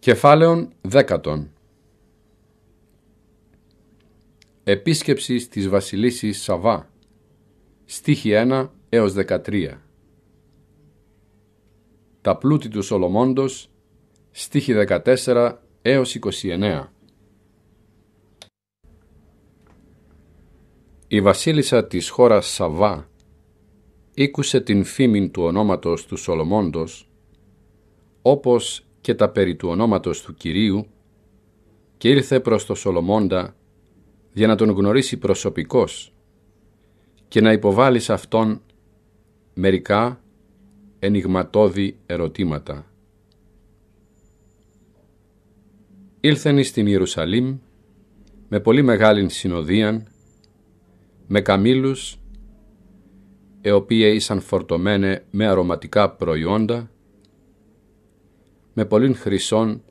Κεφάλαιον δέκατον Επίσκεψη της Βασιλίσης Σαβά Στίχη 1 έως 13 Τα πλούτη του Σολομόντος Στίχη 14 έως 29 Η βασίλισσα της χώρας Σαβά ήκουσε την φήμη του ονόματος του Σολομόντος όπως και τα περί του ονόματος του Κυρίου και ήρθε προς το Σολομώντα για να τον γνωρίσει προσωπικός και να υποβάλει σε αυτόν μερικά ενιγματώδη ερωτήματα. Ήλθεν στην Ιερουσαλήμ με πολύ μεγάλη συνοδείαν, με καμήλους, οι οποίοι ήσαν φορτωμένε με αρωματικά προϊόντα, με πολλήν χρυσών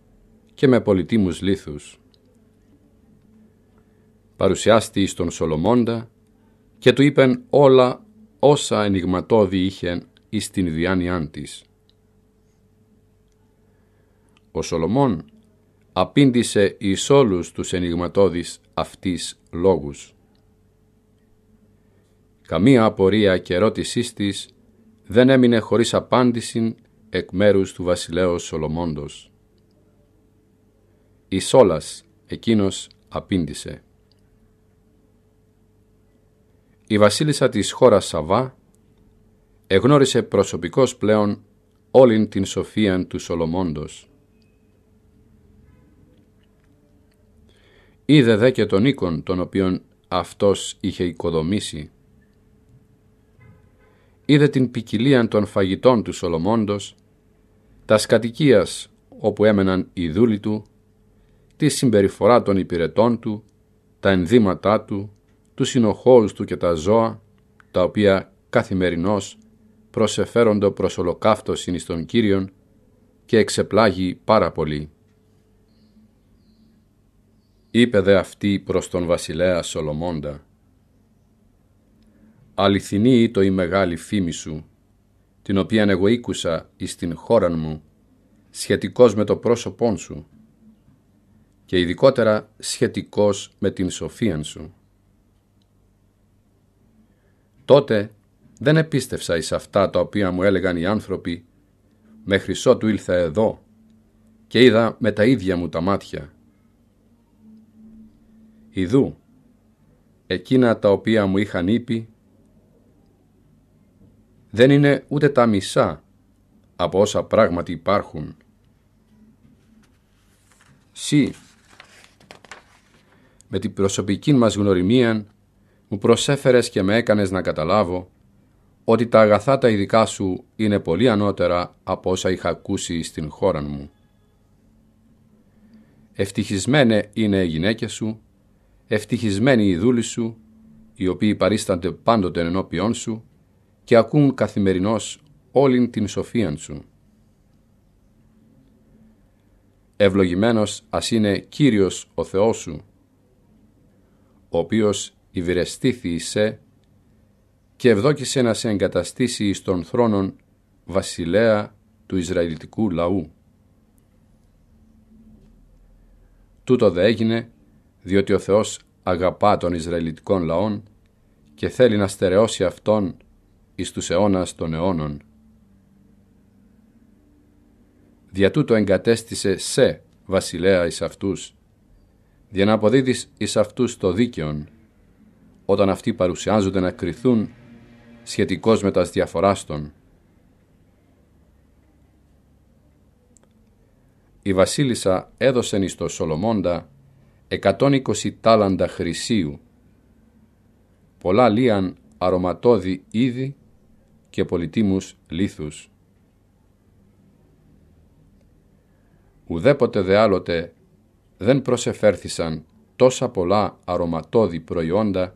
και με πολυτίμους λίθους. Παρουσιάστη τον Σολομώντα και του είπεν όλα όσα ενηγματώδη είχε εις την διάνοιά Ο Σολομών απήντησε εις όλους τους ενηγματώδης αυτής λόγους. Καμία απορία και ερώτησής της δεν έμεινε χωρίς απάντηση εκ μέρους του βασιλέως Σολομώντος. Η Σόλας εκείνος απήντησε. Η βασίλισσα της χώρας Σαβά εγνώρισε προσωπικός πλέον όλην την σοφία του Σολομώντος. Είδε δε και τον οίκον τον οποίον αυτός είχε οικοδομήσει είδε την ποικιλία των φαγητών του Σολομώντος, τα κατοικία όπου έμεναν οι δούλοι του, τη συμπεριφορά των υπηρετών του, τα ενδύματά του, τους συνοχώρους του και τα ζώα, τα οποία καθημερινώς προσεφέρονται προς ολοκαύτωση εις τον Κύριον και εξεπλάγει πάρα πολύ. Είπε δε αυτή προς τον βασιλέα Σολομώντα, αληθινή το η μεγάλη φήμη σου, την οποία εγώ ήκουσα εις την χώραν μου, σχετικός με το πρόσωπόν σου και ειδικότερα σχετικός με την σοφίαν σου. Τότε δεν επίστευσα εις αυτά τα οποία μου έλεγαν οι άνθρωποι, με ότου ήλθα εδώ και είδα με τα ίδια μου τα μάτια. Ιδού, εκείνα τα οποία μου είχαν είπει, δεν είναι ούτε τα μισά από όσα πράγματι υπάρχουν. Συ, με την προσωπική μας γνωριμία μου προσέφερες και με έκανες να καταλάβω ότι τα αγαθά τα ειδικά σου είναι πολύ ανώτερα από όσα είχα ακούσει στην χώρα μου. Ευτυχισμένε είναι οι γυναίκες σου, ευτυχισμένοι οι δούλοι σου, οι οποίοι παρίστανται πάντοτε ενώπιόν σου και ακούν καθημερινώς όλην την σοφία σου. Ευλογημένος ας είναι Κύριος ο Θεός σου, ο οποίος υβηρεστήθη σε και ευδόκησε να σε εγκαταστήσει εις των θρόνων βασιλέα του Ισραηλιτικού λαού. Τούτο δε έγινε, διότι ο Θεός αγαπά των Ισραηλιτικών λαών και θέλει να στερεώσει αυτόν εις τους αιώνας των αιώνων. Δια τούτο εγκατέστησε σε βασιλέα εις αυτούς, δια να αποδίδεις εις αυτούς το δίκαιον, όταν αυτοί παρουσιάζονται να κριθούν σχετικώς με τας διαφοράς των. Η βασίλισσα έδωσεν εις το Σολομώντα 120 τάλαντα χρυσίου, πολλά λίαν αρωματόδι είδη και πολιτίμους λίθους. Ουδέποτε δε άλλοτε δεν προσεφέρθησαν τόσα πολλά αρωματώδη προϊόντα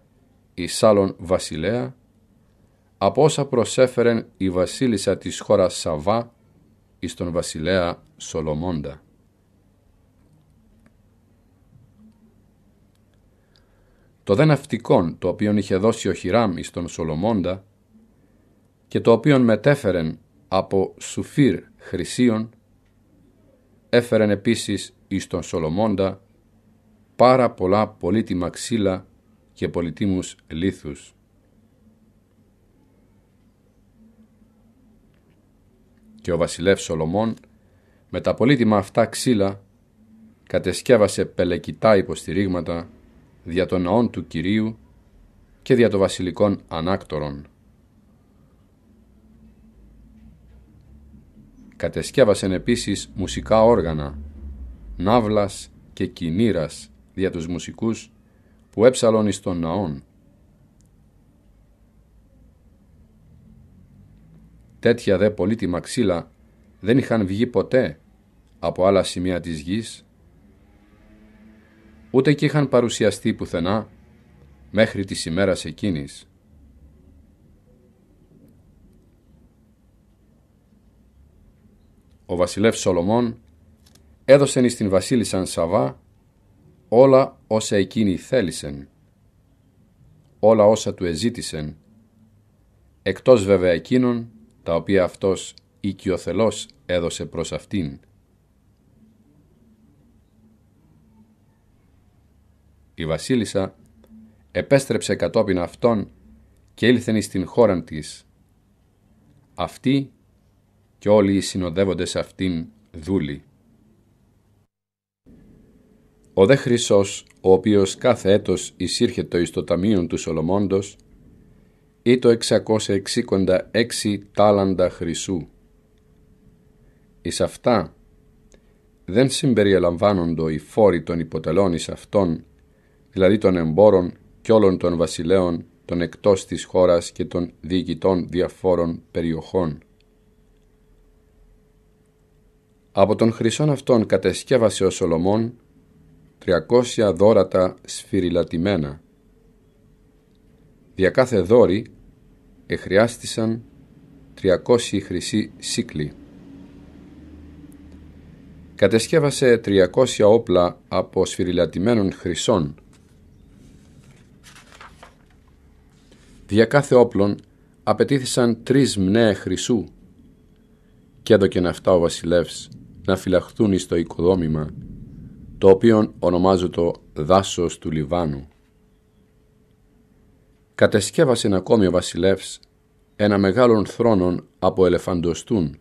εις άλλον βασιλέα, από όσα προσέφερεν η βασίλισσα της χώρας Σαβά εις τον βασιλέα Σολομώντα. Το δε ναυτικόν το οποίον είχε δώσει ο Χιράμ εις τον Σολομώντα, και το οποίον μετέφερεν από σουφύρ χρυσίων, έφερεν επίσης εις τον Σολομώντα πάρα πολλά πολύτιμα ξύλα και πολυτίμους λίθους. Και ο βασιλεύς Σολομών με τα πολύτιμα αυτά ξύλα κατεσκεύασε πελεκητά υποστηρίγματα δια των ναών του Κυρίου και δια των βασιλικών ανάκτορων. Κατεσκεύασεν επίσης μουσικά όργανα, ναύλας και κινήρας δια τους μουσικούς που έψαλον εις των ναών. Τέτοια δε πολύτιμα ξύλα δεν είχαν βγει ποτέ από άλλα σημεία της γης, ούτε και είχαν παρουσιαστεί πουθενά μέχρι τη ημέρας εκείνης. ο βασιλεύς Σολομών έδωσε εις την βασίλισσαν Σαβά όλα όσα εκείνη θέλησεν, όλα όσα του εζήτησεν, εκτός βέβαια εκείνων τα οποία αυτός οικειοθελώς έδωσε προς αυτήν. Η βασίλισσα επέστρεψε κατόπιν αυτών και ήλθεν εις την χώραν της. Αυτή και όλοι οι σε αυτήν δούλοι. Ο δε Χρυσός, ο οποίος κάθε έτος εισήρχεται εις το ταμείο του Σολομώντος, ή το 666 τάλαντα χρυσού. Εις αυτά δεν συμπεριελαμβάνονται οι φόροι των υποτελών εις αυτών, δηλαδή των εμπόρων και όλων των βασιλέων, των εκτός της χώρας και των διοικητών διαφόρων περιοχών. Από τον χρυσόν αυτόν κατεσκεύασε ο Σολομών 300 δόρατα σφυριλατημένα. Δια κάθε δόρη εχρειάστησαν 300 χρυσή σύκλοι. Κατεσκεύασε 300 όπλα από σφυριλατημένων χρυσών. Δια κάθε όπλων απαιτήθησαν τρεις μνέε χρυσού και να αυτά ο βασιλεύς να φυλαχθούν στο οικοδόμημα, το οποίο το δάσος του Λιβάνου. Κατεσκεύασε ακόμη ο βασιλεύς ένα μεγάλον θρόνον από ελεφαντοστούν,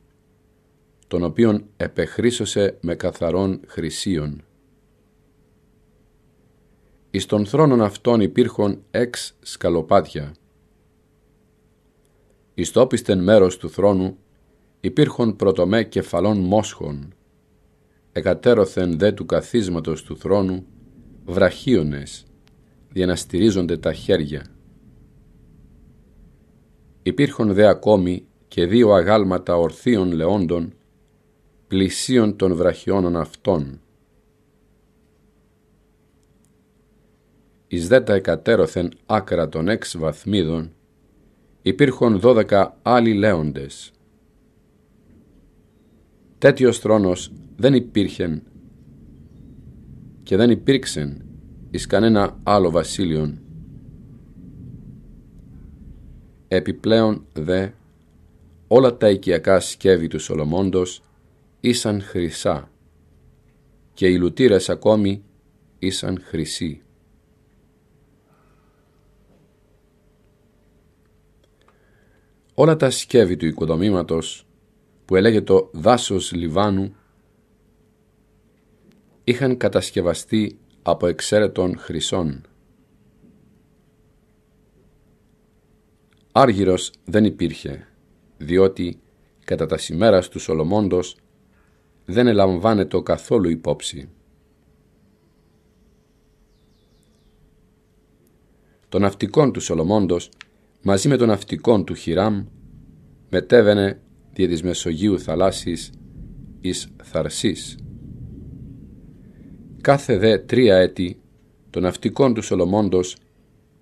τον οποίον επεχρήσωσε με καθαρόν χρυσίον. Εις τον θρόνον αυτών υπήρχον έξ σκαλοπάτια. Ιστόπιστεν μέρος του θρόνου υπήρχον πρωτομέ κεφαλών μόσχων, εκατέρωθεν δε του καθίσματος του θρόνου, βραχίονες, διαναστηρίζονται τα χέρια. Υπήρχον δε ακόμη και δύο αγάλματα ορθίων λεόντων, πλησίων των βραχιών αυτών. Εις δε τα εκατέρωθεν άκρα των έξι βαθμίδων, υπήρχον δώδεκα άλλοι λέοντες, Τέτοιος θρόνος δεν υπήρχε και δεν υπήρξε εις κανένα άλλο βασίλειον. Επιπλέον δε όλα τα οικιακά σκεύη του Σολομώντος ήσαν χρυσά και οι λουτήρες ακόμη ήσαν χρυσοί. Όλα τα σκεύη του οικοδομήματος που ελέγε το δάσος Λιβάνου είχαν κατασκευαστεί από εξαίρετων χρυσών. Άργυρος δεν υπήρχε, διότι κατά τα σημέρας του Σολομόντος δεν ελαμβάνεται καθόλου υπόψη. Το ναυτικό του Σολομόντος μαζί με το ναυτικών του Χιράμ μετέβαινε και της Μεσογείου θαλάσσης εις Θαρσής. Κάθε δε τρία έτη το ναυτικόν του Σολομόντος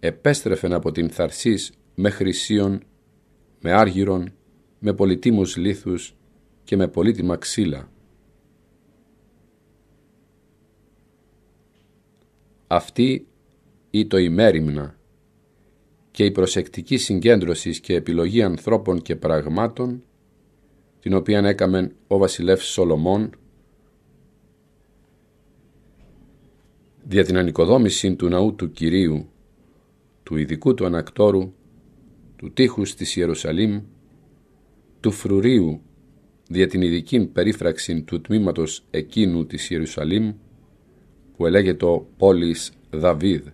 επέστρεφεν από την Θαρσής με χρυσίον, με άργυρον, με πολυτίμους λίθους και με πολύτιμα ξύλα. Αυτή ή το ημέριμνα και η προσεκτική συγκέντρωσης και επιλογή ανθρώπων και πραγμάτων την οποία έκαμεν ο βασιλεύς Σολομών δια την ανοικοδόμηση του ναού του Κυρίου, του ειδικού του ανακτόρου, του τείχους της Ιερουσαλήμ, του φρουρίου δια την ειδική περίφραξη του τμήματος εκείνου της Ιερουσαλήμ, που ελέγεται πόλης Δαβίδ,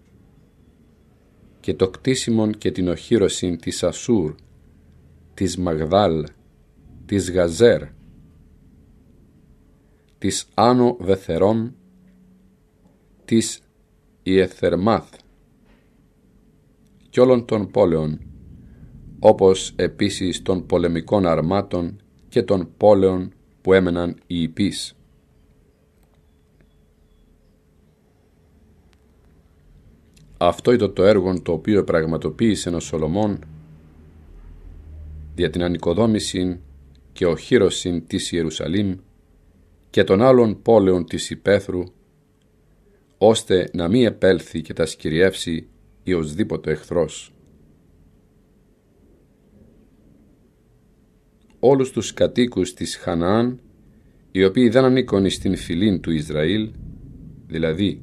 και το κτίσιμον και την οχύρωση της Ασούρ, της Μαγδάλ, της Γαζέρ, της Άνω Βεθερών, της Ιεθερμάθ και όλων των πόλεων, όπως επίσης των πολεμικών αρμάτων και των πόλεων που έμεναν οι υπείς. Αυτό ήταν το έργο το οποίο πραγματοποίησε ο Σολομών για την ανοικοδόμηση και ο της Ιερουσαλήμ και των άλλων πόλεων της Υπέθρου, ώστε να μην επέλθει και τα σκυριεύσει ή οσδήποτε εχθρός. Όλους τους κατοίκους της Χαναάν, οι οποίοι δεν ανήκουν στην φυλήν του Ισραήλ, δηλαδή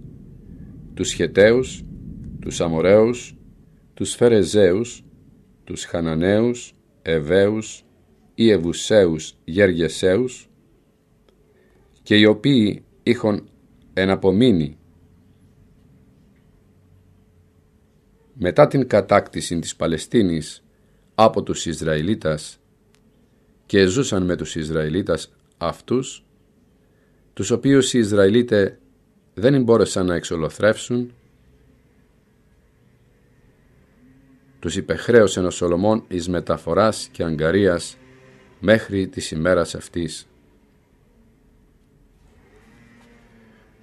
τους Χεταίους, τους Αμοραίους, τους Φερεζέους, τους Χαναναίους, Εβαίους, οι Εβουσαίους Γεργεσαίους και οι οποίοι είχαν εναπομείνει μετά την κατάκτηση της Παλαιστίνης από τους Ισραηλίτας και ζούσαν με τους Ισραηλίτας αυτούς, τους οποίους οι Ισραηλίτες δεν μπόρεσαν να εξολοθρεύσουν, τους υπεχρέωσε ο Σολομών εις μεταφοράς και αγκαρίας μέχρι της ημέρας αυτής.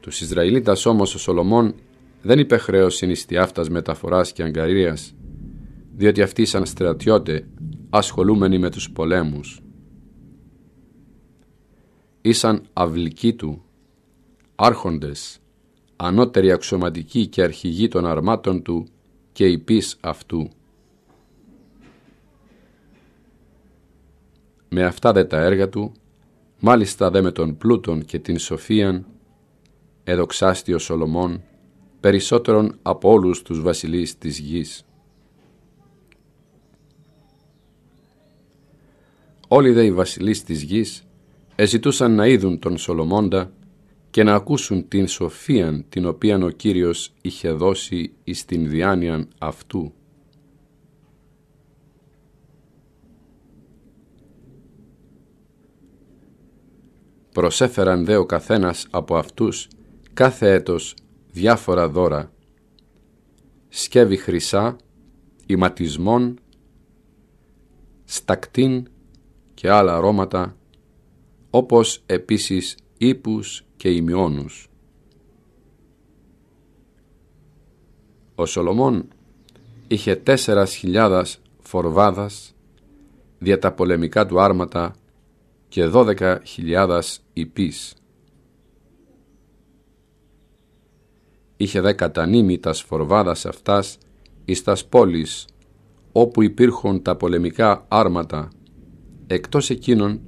Τους Ισραηλίτας όμως ο Σολομών δεν είπε χρέος αυτάς μεταφοράς και αγκαρίας, διότι αυτοί ήταν στρατιώτε ασχολούμενοι με τους πολέμους. Ήσαν αυλικοί του, άρχοντες, ανώτεροι αξιωματικοί και αρχηγοί των αρμάτων του και υπείς αυτού. με αυτά δε τα έργα του, μάλιστα δε με τον πλούτον και την σοφίαν, εδοξάστη ο Σολομών, περισσότερον από όλους τους βασιλείς της γης. Όλοι δε οι βασιλείς της γης εζητούσαν να είδουν τον Σολομώντα και να ακούσουν την σοφίαν την οποία ο Κύριος είχε δώσει εις την διάνοιαν αυτού. Προσέφεραν δε ο καθένας από αυτούς κάθε έτος διάφορα δώρα, σκεύη χρυσά, ηματισμών, στακτίν και άλλα αρώματα, όπως επίσης ύπους και ημιώνους. Ο Σολομών είχε τέσσερας χιλιάδας φορβάδας, δια τα πολεμικά του άρματα και 12.000 υπείς. Είχε δε κατανείμει τα φορβάδας αυτάς εις τας πόλεις, όπου υπήρχον τα πολεμικά άρματα, εκτός εκείνων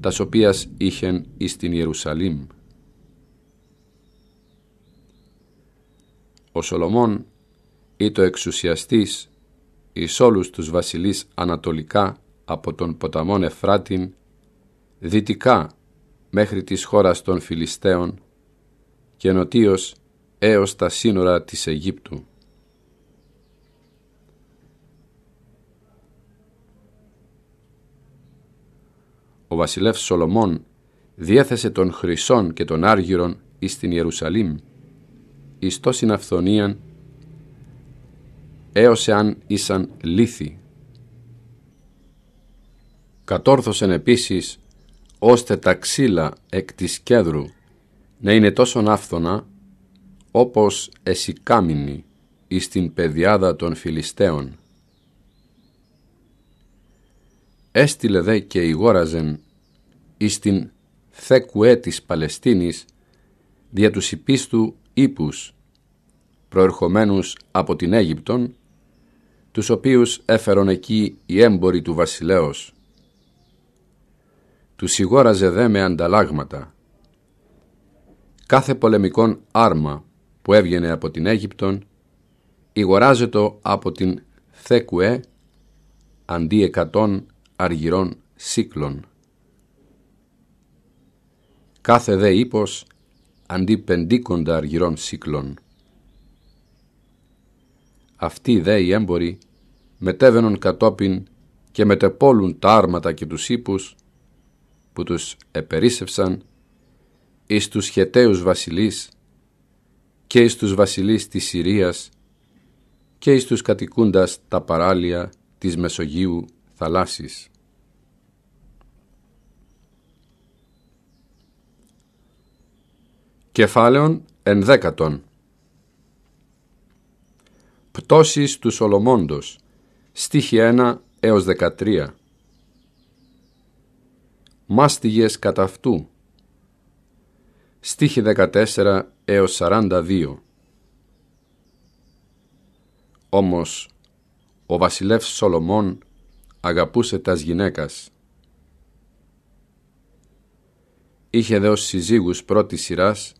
τας οποίας είχεν εις την Ιερουσαλήμ. Ο Σολομών ή το εξουσιαστής εις όλους τους βασιλείς ανατολικά από τον ποταμόν Εφράτην δυτικά μέχρι της χώρας των Φιλιστέων και νοτίως έως τα σύνορα της Αιγύπτου. Ο βασιλεύς Σολομών διέθεσε των Χρυσών και των Άργυρον εις την Ιερουσαλήμ, εις το αυθονίαν έως εάν ήσαν λύθη. Κατόρθωσεν επίσης ώστε τα ξύλα εκ της κέδρου να είναι τόσο άφθονα όπως εσικάμινοι εις την πεδιάδα των Φιλιστέων. Έστειλε δε και ηγόραζεν εις την Θεκουέ της Παλαιστίνης δια τους υπίστου ύπους προερχομένους από την Αίγυπτον τους οποίους έφερον εκεί οι έμποροι του βασιλέως τους σιγόραζε δε με ανταλλάγματα. Κάθε πολεμικόν άρμα που έβγαινε από την Αίγυπτον ηγοράζετο από την Θεκουέ αντί εκατόν αργυρών σύκλων. Κάθε δε ύπος αντί πεντίκοντα αργυρών σύκλων. Αυτοί δε οι έμποροι μετέβαινον κατόπιν και μετεπόλουν τα άρματα και τους ύπους που τους επερίσευσαν, εις τους χεταίους βασιλείς και εις τους βασιλείς της Συρίας και εις τους κατοικούντας τα παράλια της Μεσογείου θαλάσσης. Κεφάλαιον ενδέκατον Πτώσεις του Σολομόντος Στίχη 1 έως 13 μάστιγες κατά αυτού. Στίχη 14 έως 42 Όμως ο βασιλεύς Σολομών αγαπούσε τας γυναίκας. Είχε δε ως συζύγους πρώτης σειράς,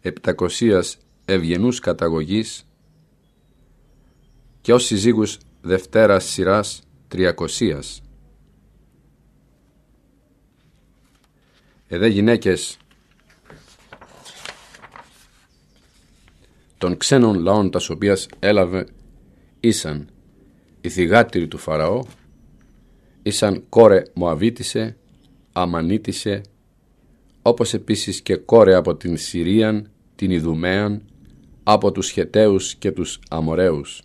επτακοσίας ευγενούς καταγωγής και ως συζύγους δευτέρας σειράς τριακοσίας. Εδέ γυναίκες των ξένων λαών τας οποίας έλαβε ήσαν η θυγάτηρη του Φαραώ, ήσαν κόρε Μωαβίτησε, Αμανίτισε, όπως επίσης και κόρε από την Συρίαν, την Ιδουμέαν, από τους Χεταίους και τους Αμοραίους.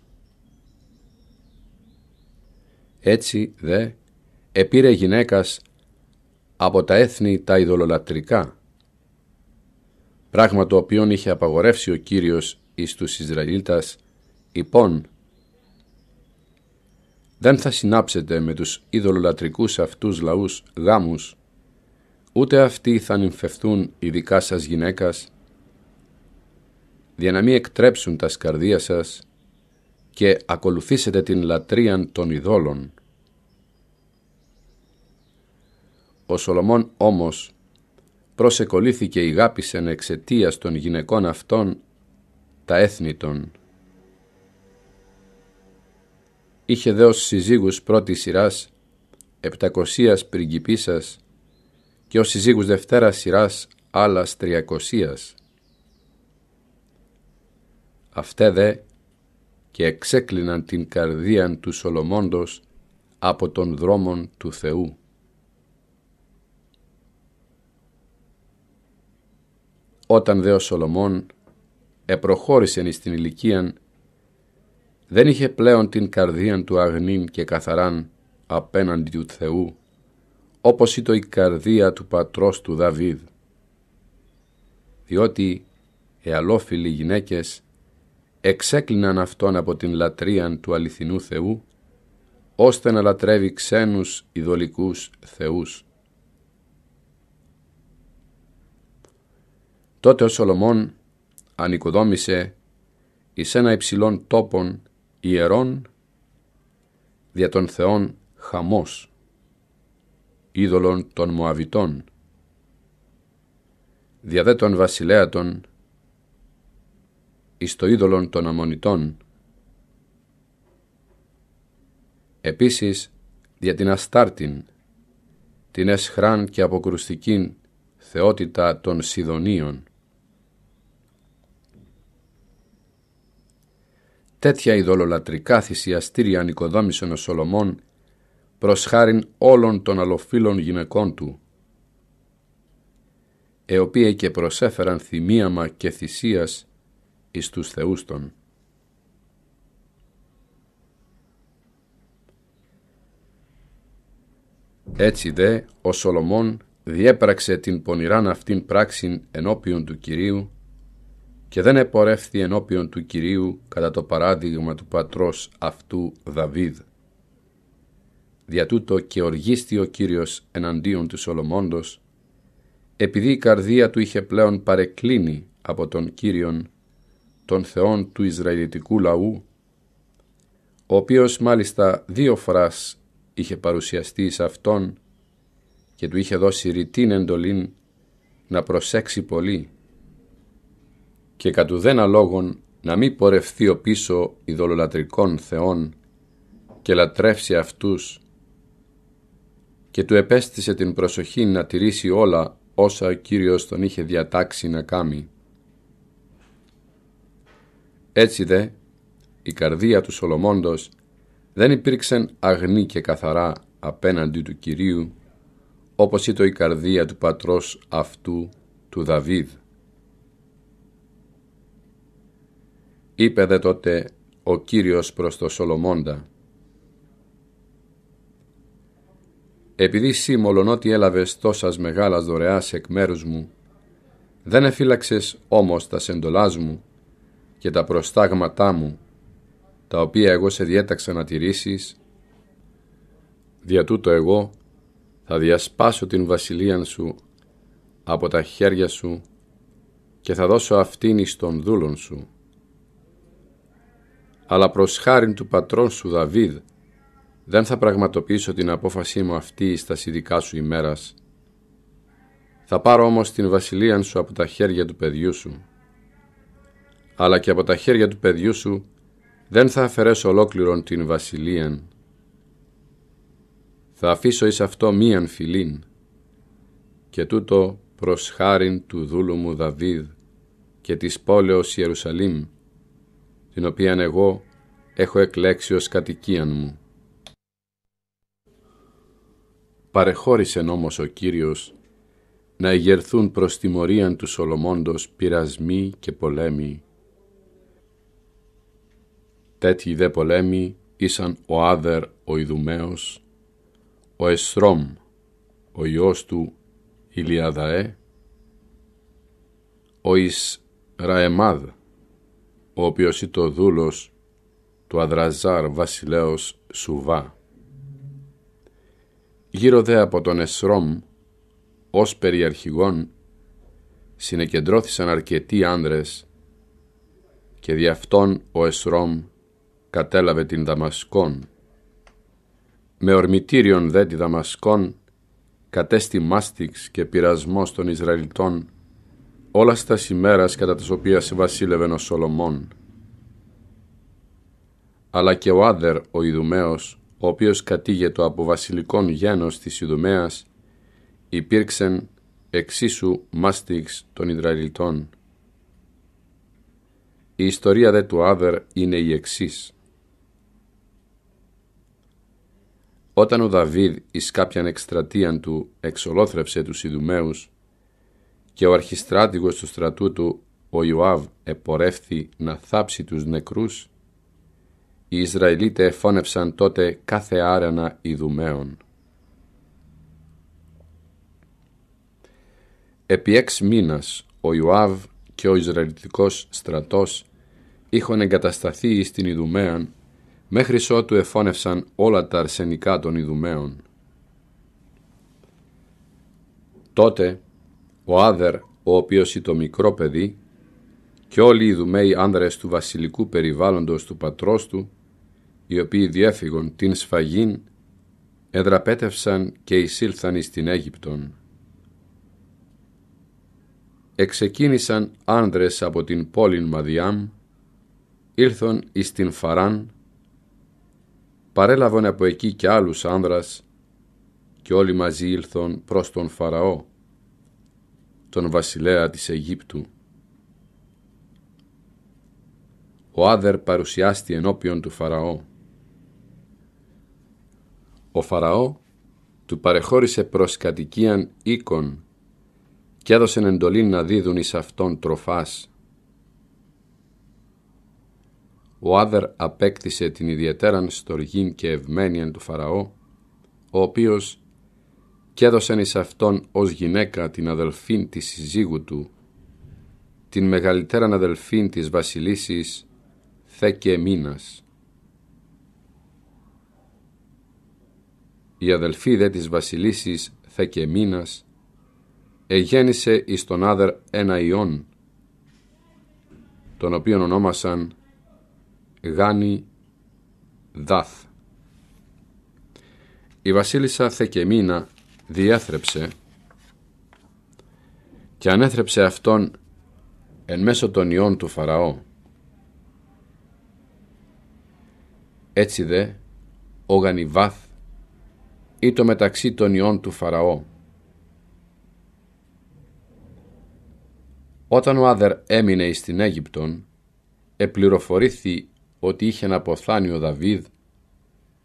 Έτσι δε επήρε γυναίκας από τα έθνη τα ειδωλολατρικά, πράγμα το οποίο είχε απαγορεύσει ο Κύριος εις τους Ισραηλίτας υπόν. «Λοιπόν, δεν θα συνάψετε με τους ειδωλολατρικούς αυτούς λαούς γάμους, ούτε αυτοί θα νυμφευθούν οι δικά σας γυναίκας, για να μην εκτρέψουν τα σκαρδία σας και ακολουθήσετε την λατρείαν των ειδόλων. Ο Σολομών όμως προσεκολήθηκε η γάπησεν εξαιτίας των γυναικών αυτών τα έθνη των. Είχε δε ως συζύγους πρώτης σειράς, επτακοσίας πριγκιπίσας και ως συζύγους δευτέρας σειράς άλλας τριακοσίας. Αυτέ δε και εξέκλειναν την καρδίαν του Σολομώντος από τον δρόμον του Θεού. Όταν δε ο Σολομών επροχώρησε την ηλικίαν, δεν είχε πλέον την καρδίαν του αγνήν και καθαράν απέναντι του Θεού, όπως ήταν η καρδία του πατρός του Δαβίδ. Διότι εαλόφιλοι γυναίκες εξέκλειναν αυτόν από την λατρείαν του αληθινού Θεού, ώστε να λατρεύει ξένους ειδωλικούς θεούς. Τότε ο Σολομών ανοικοδόμησε εις ένα υψηλόν τόπον ιερών δια των θεών χαμός, είδωλον των Μωαβητών, δια δε των βασιλέατων εις το είδωλον των Αμονιτών επίσης δια την Αστάρτην, την εσχράν και αποκρουστικήν θεότητα των Σιδωνίων, τέτοια ειδωλολατρικά θυσιαστήρια νοικοδόμησεν ο Σολομών προς χάριν όλων των αλοφύλων γυναικών του, ε οποίοι και προσέφεραν θυμίαμα και θυσίας εις τους θεούς των. Έτσι δε ο Σολομών διέπραξε την πονηράν αυτήν πράξην ενώπιον του Κυρίου και δεν επορεύθη ενώπιον του Κυρίου κατά το παράδειγμα του πατρός αυτού Δαβίδ. Δια τούτο και οργίστη ο Κύριος εναντίον του Σολομώντος, επειδή η καρδία του είχε πλέον παρεκκλίνει από τον Κύριον, τον Θεόν του Ισραηλιτικού λαού, ο οποίος μάλιστα δύο φοράς είχε παρουσιαστεί σε Αυτόν και του είχε δώσει ρητήν εντολήν να προσέξει πολύ και κατ' ουδένα λόγον να μην πορευθεί ο πίσω ειδωλολατρικών θεών και λατρεύσει αυτούς και του επέστησε την προσοχή να τηρήσει όλα όσα ο Κύριος τον είχε διατάξει να κάνει. Έτσι δε, η καρδία του Σολομώντος δεν υπήρξε αγνή και καθαρά απέναντι του Κυρίου, όπως ήταν η καρδία του πατρός αυτού του Δαβίδ. Είπε δε τότε ο Κύριος προς το Σολομώντα Επειδή σύ μολονότι έλαβες τόσας μεγάλας δωρεάς εκ μέρους μου δεν εφύλαξες όμως τα σεντολάς μου και τα προστάγματά μου τα οποία εγώ σε διέταξα να τηρήσεις δια τούτο εγώ θα διασπάσω την βασιλεία σου από τα χέρια σου και θα δώσω αυτήν εις τον σου αλλά προς χάριν του πατρόν σου Δαβίδ, δεν θα πραγματοποιήσω την απόφασή μου αυτή στα συδικά σου ημέρας. Θα πάρω όμως την βασιλεία σου από τα χέρια του παιδιού σου. Αλλά και από τα χέρια του παιδιού σου δεν θα αφαιρέσω ολόκληρον την βασιλεία. Θα αφήσω εις αυτό μίαν φιλήν και τούτο προς χάριν του δούλου μου Δαβίδ και της πόλεως Ιερουσαλήμ την οποία εγώ έχω εκλέξει ως κατοικίαν μου. Παρεχώρησε όμως ο Κύριος να εγερθούν προς τιμωρίαν του Σολομώντος πειρασμοί και πολέμοι. Τέτοιοι δε πολέμοι ήσαν ο Άδερ ο Ιδουμαίος, ο Εστρόμ ο Υιός του Ηλιαδαέ, ο Ισραεμάδ ο οποίος ήταν ο δούλος του Αδραζάρ βασιλέως Σουβά. Γύρω δε από τον Εσρόμ ως περιαρχηγόν συνεκεντρώθησαν αρκετοί άνδρες και δι' αυτόν ο Εσρόμ κατέλαβε την Δαμασκόν. Με ορμητήριον δε τη Δαμασκόν κατέστη μάστιξ και πειρασμός των Ισραηλιτών όλας στα ημέρας κατά της οποίας βασίλευε ο Σολομών. Αλλά και ο Άδερ ο Ιδουμαίος, ο οποίος κατήγετο από βασιλικών γένος της Ιδουμαίας, υπήρξεν εξίσου μάστιξ των Ιδραηλιτών. Η ιστορία δε του Άδερ είναι η εξής. Όταν ο Δαβίδ εις κάποιαν εκστρατείαν του εξολόθρεψε τους Ιδουμαίους, και ο αρχιστράτηγος του στρατού του, ο Ιωάβ, επορεύθη να θάψει τους νεκρούς, οι Ισραηλίτες εφώνευσαν τότε κάθε άρανα ιδουμέων. Επί έξι μήνας ο Ιωάβ και ο Ισραηλιτικός στρατός είχαν εγκατασταθεί στην Ιδουμέαν, μέχρι ότου εφώνευσαν όλα τα αρσενικά των ιδουμέων. Τότε ο Άδερ, ο οποίος ήταν μικρό παιδί, και όλοι οι δουμέοι άνδρες του βασιλικού περιβάλλοντος του πατρός του, οι οποίοι διέφυγαν την σφαγήν, εδραπέτευσαν και εισήλθαν εις την Αίγυπτον. Εξεκίνησαν άνδρες από την πόλη Μαδιάμ, ήλθον εις την Φαράν, παρέλαβον από εκεί και άλλους άνδρας, και όλοι μαζί ήλθον προς τον Φαραώ, τον βασιλέα της Αιγύπτου. Ο Άδερ παρουσιάστη ενώπιον του Φαραώ. Ο Φαραώ του παρεχώρησε προς κατοικίαν οίκον και έδωσε εντολή να δίδουν εις αυτόν τροφάς. Ο Άδερ απέκτησε την ιδιαίτεραν στοργήν και ευμένιαν του Φαραώ, ο οποίος και έδωσεν εις αυτόν ως γυναίκα την αδελφήν της συζύγου του, την μεγαλύτεραν αδελφήν της βασιλίσης, θέκε Η αδελφή δε της βασιλίσης, Θεκεμίνας εγέννησε εις τον άδερ ένα ιόν, τον οποίον ονόμασαν Γάνι Δάθ. Η βασίλισσα Θεκεμίνα διέθρεψε και ανέθρεψε αυτόν εν μέσω των ιών του Φαραώ. Έτσι δε, ο Γανιβάθ ή το μεταξύ των ιών του Φαραώ. Όταν ο Άδερ έμεινε εις την Αίγυπτον, επληροφορήθη ότι είχε να ποθάνει ο Δαβίδ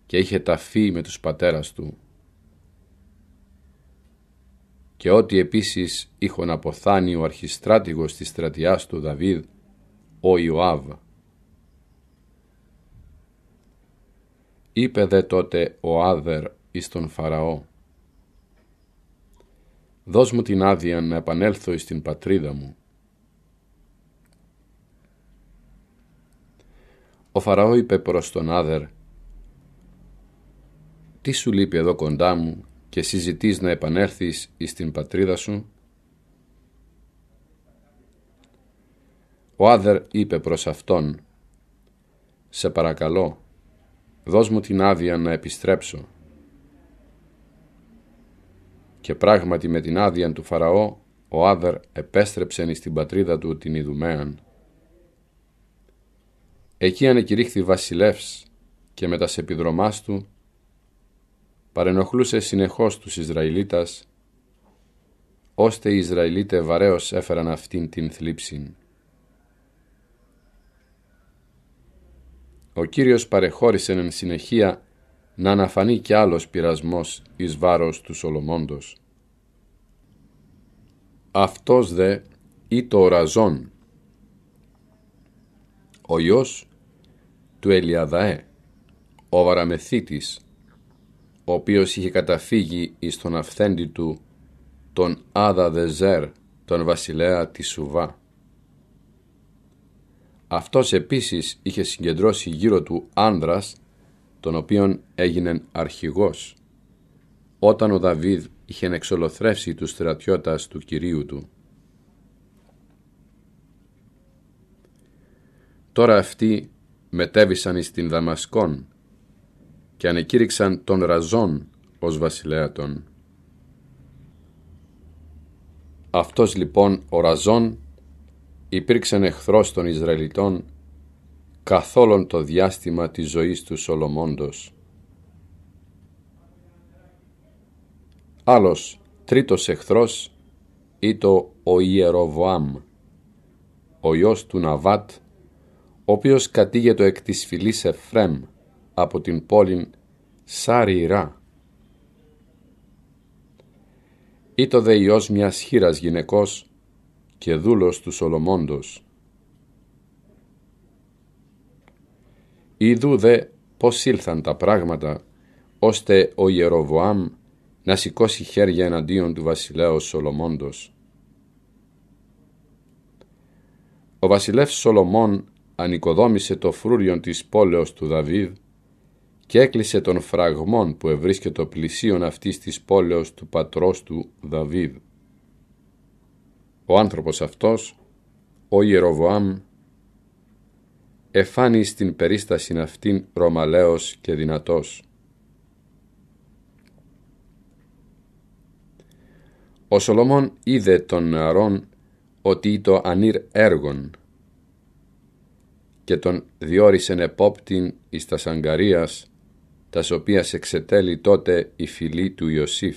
και είχε ταφεί με τους πατέρας του και ό,τι επίσης είχον αποθάνει ο αρχιστράτηγος της στρατιάς του Δαβίδ, ο Ιωάβ. Είπε δε τότε ο Άδερ εις τον Φαραώ, «Δώσ' μου την άδεια να επανέλθω εις την πατρίδα μου». Ο Φαραώ είπε προς τον Άδερ, «Τι σου λείπει εδώ κοντά μου και συζητείς να επανέλθεις εις την πατρίδα σου. Ο Άδερ είπε προς αυτόν «Σε παρακαλώ, δώσ' μου την άδεια να επιστρέψω». Και πράγματι με την άδεια του Φαραώ, ο Άδερ επέστρεψεν την πατρίδα του την Ιδουμέαν. Εκεί ανεκηρύχθη βασιλεύς και με τα επιδρομάς του παρενοχλούσε συνεχώς τους Ισραηλίτας, ώστε οι Ισραηλίτες βαρέως έφεραν αυτήν την θλίψη. Ο Κύριος παρεχώρησε εν συνεχεία να αναφανεί κι άλλος πειρασμός εις βάρος του Σολομώντος. Αυτός δε ή το οραζόν, ο γιος του Ελιαδαέ, ο βαραμεθήτης, ο οποίος είχε καταφύγει εις τον αυθέντη του τον Άδα Δεζέρ, τον βασιλέα της Σουβά. Αυτός επίσης είχε συγκεντρώσει γύρω του άνδρας, τον οποίον έγινε αρχηγός, όταν ο Δαβίδ είχε εξολοθρεύσει τους στρατιώτας του κυρίου του. Τώρα αυτοί μετέβησαν στην την Δαμασκόν και ανεκήρυξαν τον Ραζόν ως βασιλέα των. Αυτός λοιπόν ο Ραζόν υπήρξε εχθρός των Ισραηλιτών καθόλον το διάστημα της ζωής του Σολομώντος. Άλλος τρίτος εχθρός ήταν ο Ιεροβοάμ, ο γιος του Ναβάτ, ο οποίος κατήγεται εκ της φυλής από την πόλη Σάριρα. Ήτο δε ιός μιας χείρας γυναικός και δούλος του Σολομώντος. Ήδου δε πώς ήλθαν τα πράγματα, ώστε ο Ιεροβοάμ να σηκώσει χέρια εναντίον του βασιλέως Σολομόντος. Ο βασιλεύς Σολομών ανοικοδόμησε το φρούριον της πόλεως του Δαβίδ και έκλεισε τον φραγμών που ευρίσκεται πλησίον αυτής της πόλεως του πατρός του Δαβίδ. Ο άνθρωπος αυτός, ο Ιεροβοάμ, εφάνει στην περίσταση αυτήν ρωμαλαίος και δυνατός. Ο Σολομών είδε τον νεαρόν ότι το ανήρ έργον και τον διόρισεν επόπτην εις τα Σαγκαρίας τας οποίας εξετέλει τότε η φίλη του Ιωσήφ.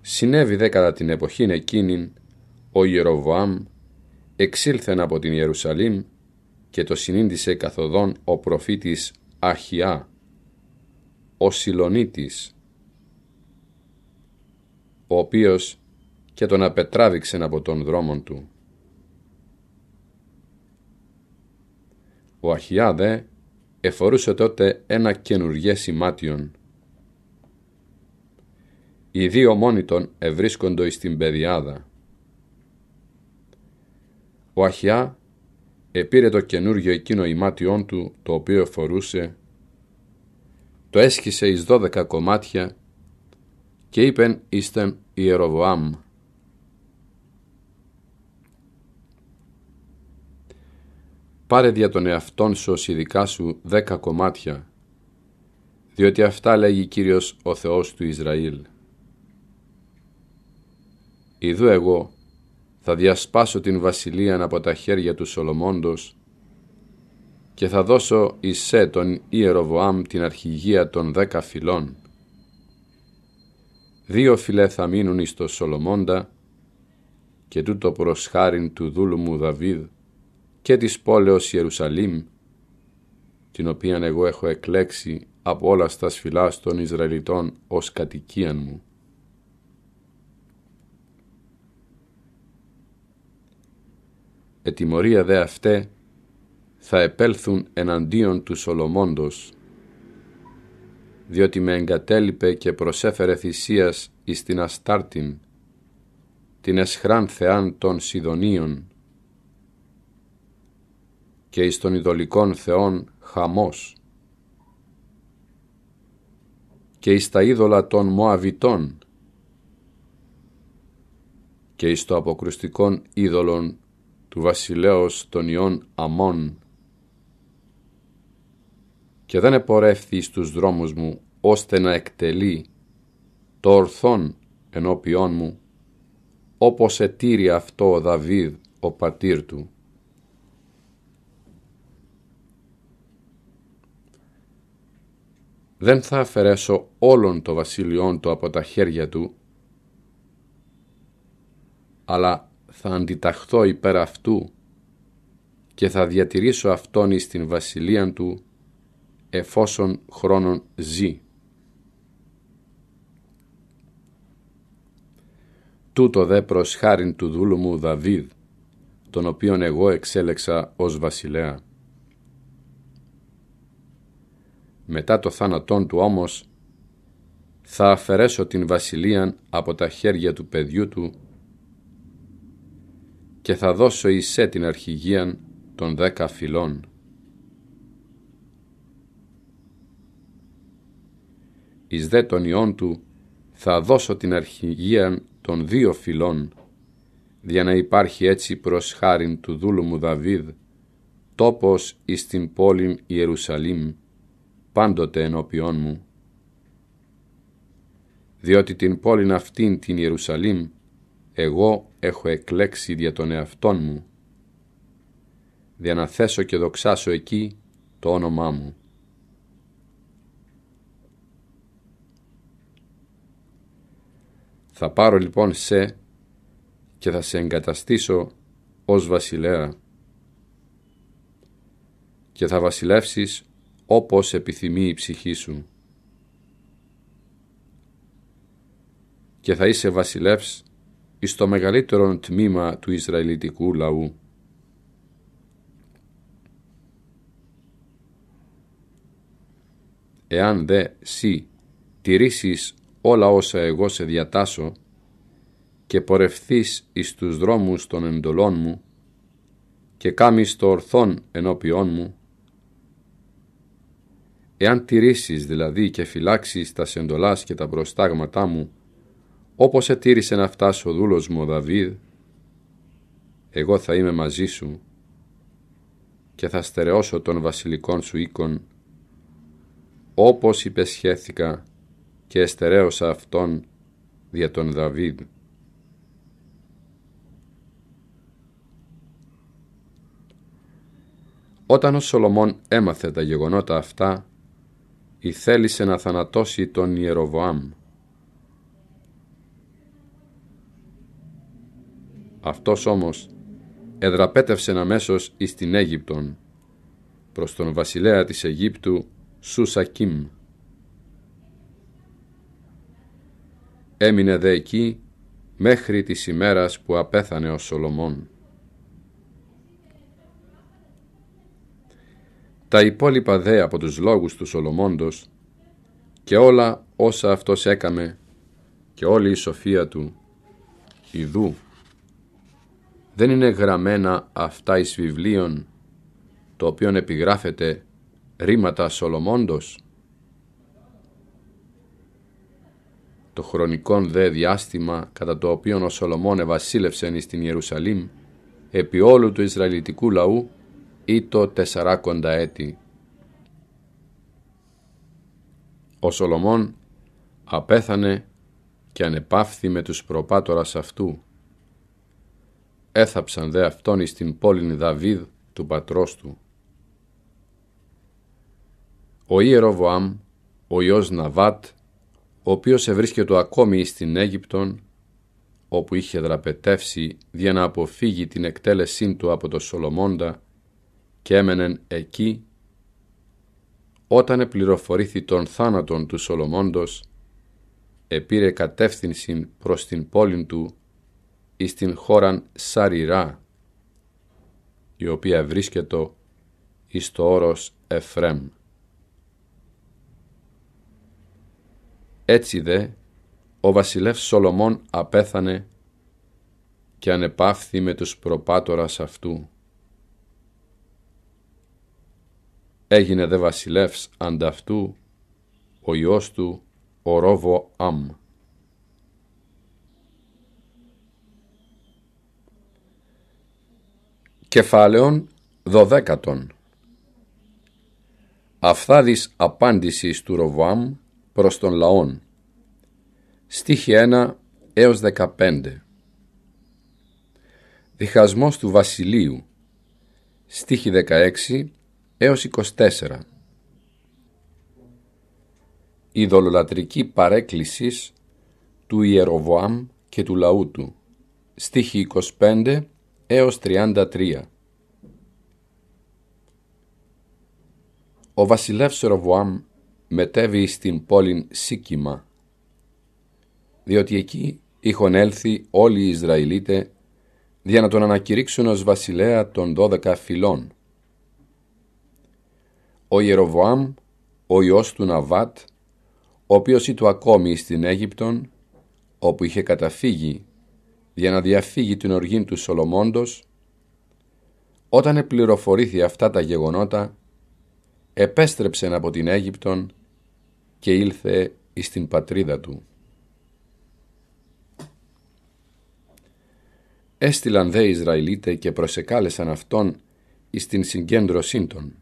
Συνέβη δε κατά την εποχήν εκείνην ο Ιεροβοάμ εξήλθεν από την Ιερουσαλήμ και το συνήντησε καθοδόν ο προφήτης Αχιά, ο Σιλονίτης, ο οποίος και τον απετράβηξεν από τον δρόμον του. Ο Αχιάδε εφορούσε τότε ένα καινουργέ σημάτιον. Οι δύο μόνοι των ευρίσκοντο εις την πεδιάδα. Ο Αχιά επήρε το καινούργιο εκείνο ημάτιόν του το οποίο εφορούσε, το έσχισε εις δώδεκα κομμάτια και είπεν εις τον Ιεροβοάμ πάρε δια των εαυτών σου ως ειδικά σου δέκα κομμάτια, διότι αυτά λέγει Κύριος ο Θεός του Ισραήλ. Ιδού εγώ θα διασπάσω την βασιλεία από τα χέρια του Σολομώντος και θα δώσω σε τον Ιεροβοάμ την αρχηγία των δέκα φυλών. Δύο φυλέ θα μείνουν εις το Σολομώντα και τούτο προσχάριν του δούλου μου Δαβίδ και της πόλεως Ιερουσαλήμ, την οποία εγώ έχω εκλέξει από όλα στα σφυλά των Ισραηλιτών ως κατοικία μου. Ετιμωρία δε αυτέ θα επέλθουν εναντίον του Σολομόντος, διότι με εγκατέλειπε και προσέφερε θυσίας εις την Αστάρτην, την εσχράν θεάν των Σιδονίων, και εις των ειδωλικών θεών χαμός και εις τα είδωλα των Μωαβητών και εις το αποκρουστικόν είδωλον του βασιλέως των ιών Αμών και δεν επορεύθη τους δρόμους μου ώστε να εκτελεί το ορθόν ενώπιόν μου όπως ετήρει αυτό ο Δαβίδ ο πατήρ του. δεν θα αφαιρέσω όλον το βασίλειόν του από τα χέρια του, αλλά θα αντιταχθώ υπέρ αυτού και θα διατηρήσω αυτόν εις την βασιλείαν του εφόσον χρόνον ζει. Τούτο δε προς χάριν του δούλου μου Δαβίδ, τον οποίον εγώ εξέλεξα ως βασιλέα. Μετά το θάνατόν του όμως θα αφαιρέσω την βασιλείαν από τα χέρια του παιδιού του και θα δώσω εισέ την αρχηγίαν των δέκα φυλών. Εις δε των ιών του θα δώσω την αρχηγίαν των δύο φυλών, για να υπάρχει έτσι προς χάριν του δούλου μου Δαβίδ, τόπος εις την πόλη Ιερουσαλήμ, πάντοτε ενώπιόν μου. Διότι την πόλη αυτήν την Ιερουσαλήμ εγώ έχω εκλέξει δια τον εαυτόν μου, διαναθέσω και δοξάσω εκεί το όνομά μου. Θα πάρω λοιπόν σε και θα σε εγκαταστήσω ως βασιλέα και θα βασιλεύσεις όπως επιθυμεί η ψυχή σου. Και θα είσαι βασιλεύς εις το μεγαλύτερο τμήμα του Ισραηλιτικού λαού. Εάν δε σύ τηρήσεις όλα όσα εγώ σε διατάσω και πορευθείς εις τους δρόμους των εντολών μου και κάμεις το ορθόν ενώπιόν μου, Εάν τηρήσεις δηλαδή και φυλάξεις τα σεντολάς και τα προστάγματά μου, όπως ετήρησε να φτάσει ο δούλος μου ο Δαβίδ, εγώ θα είμαι μαζί σου και θα στερεώσω των βασιλικών σου οίκον όπως υπεσχέθηκα και εστερέωσα αυτόν δια τον Δαβίδ. Όταν ο Σολομών έμαθε τα γεγονότα αυτά, ή θέλησε να θανατώσει τον Ιεροβοάμ. Αυτός όμως εδραπέτευσε αμέσως εις την Αίγυπτον προς τον βασιλέα της Αιγύπτου Σουσακίμ. Έμεινε δε εκεί μέχρι της ημέρας που απέθανε ο Σολομών. Τα υπόλοιπα δε από τους λόγους του Σολομώντος και όλα όσα αυτός έκαμε και όλη η σοφία του ιδού δεν είναι γραμμένα αυτά εις βιβλίων το οποίον επιγράφεται ρήματα Σολομώντος. Το χρονικόν δε διάστημα κατά το οποίο ο Σολομών εις στην Ιερουσαλήμ επί όλου του Ισραηλιτικού λαού ή το τεσσαράκοντα έτη. Ο Σολομών απέθανε και ανεπάφθη με τους προπάτορας αυτού. Έθαψαν δε αυτόν εις την πόλην Δαβίδ του πατρός του. Ο Ιεροβοάμ, ο ιός Ναβάτ, ο οποίος ευρίσκεται ακόμη στην Αίγυπτον, όπου είχε δραπετεύσει για να αποφύγει την εκτέλεσή του από το Σολομώντα, και έμενεν εκεί όταν επληροφορήθη τον θάνατον του Σολομώντος επήρε κατεύθυνση προς την πόλη του εις την χώραν Σαριρά η οποία βρίσκεται εις το όρος Εφρέμ. Έτσι δε ο βασιλεύς Σολομών απέθανε και ανεπάφθη με τους προπάτορας αυτού έγινε δε βασιλεύς ανταυτού ο Υιός του ο Ρόβο Αμ. Κεφάλαιον δωδέκατον Αφθάδης απάντησης του Ροβάμ προς τον λαόν. Στίχη 1 έως 15 Διχασμός του βασιλείου Στίχη 16 έως 24. Η δολολατρική παρέκκληση του Ιεροβοάμ και του λαού του. Στίχη 25 έως 33. Ο βασιλεύς Ροβοάμ μετέβει στην πόλη Σίκημα, διότι εκεί είχαν έλθει όλοι οι Ισραηλίτε για να τον ανακηρύξουν ως βασιλέα των δώδεκα φυλών ο Ιεροβοάμ, ο Υιός του Ναβάτ, ο οποίος ήταν ακόμη στην Αίγυπτον, όπου είχε καταφύγει για να διαφύγει την οργή του Σολομόντος, όταν επληροφορήθη αυτά τα γεγονότα, επέστρεψε από την Αίγυπτον και ήλθε εις την πατρίδα του. Έστειλαν δε Ισραηλίτε και προσεκάλεσαν αυτόν εις την συγκέντρωσή των.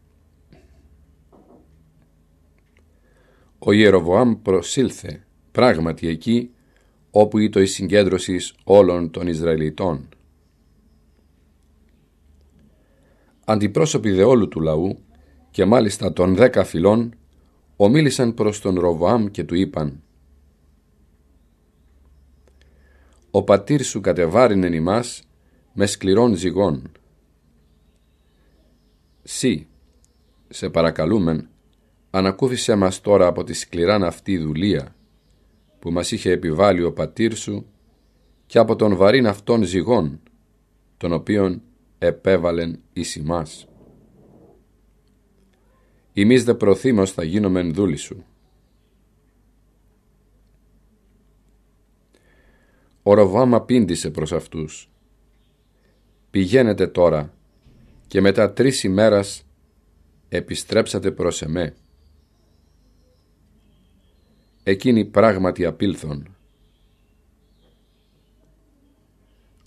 Ο Ιεροβοάμ προσήλθε πράγματι εκεί όπου ήταν η συγκέντρωση όλων των Ισραηλιτών. Αντιπρόσωποι δε όλου του λαού και μάλιστα των δέκα φυλών ομίλησαν προς τον Ροβοάμ και του είπαν «Ο πατήρ σου κατεβάρινεν ημάς με σκληρών ζυγών. Συ, σε παρακαλούμεν, Ανακούφισε μας τώρα από τη σκληράν αυτή δουλεία που μας είχε επιβάλει ο πατήρ σου και από τον βαρύν αυτών ζυγών, τον οποίον επέβαλεν εις ημάς. Εμείς δε προθύμως θα γίνομεν δούλη σου. Ο ροβάμα πίντησε προς αυτούς. Πηγαίνετε τώρα και μετά τρεις ημέρας επιστρέψατε προς εμέ εκείνοι πράγματι απήλθον.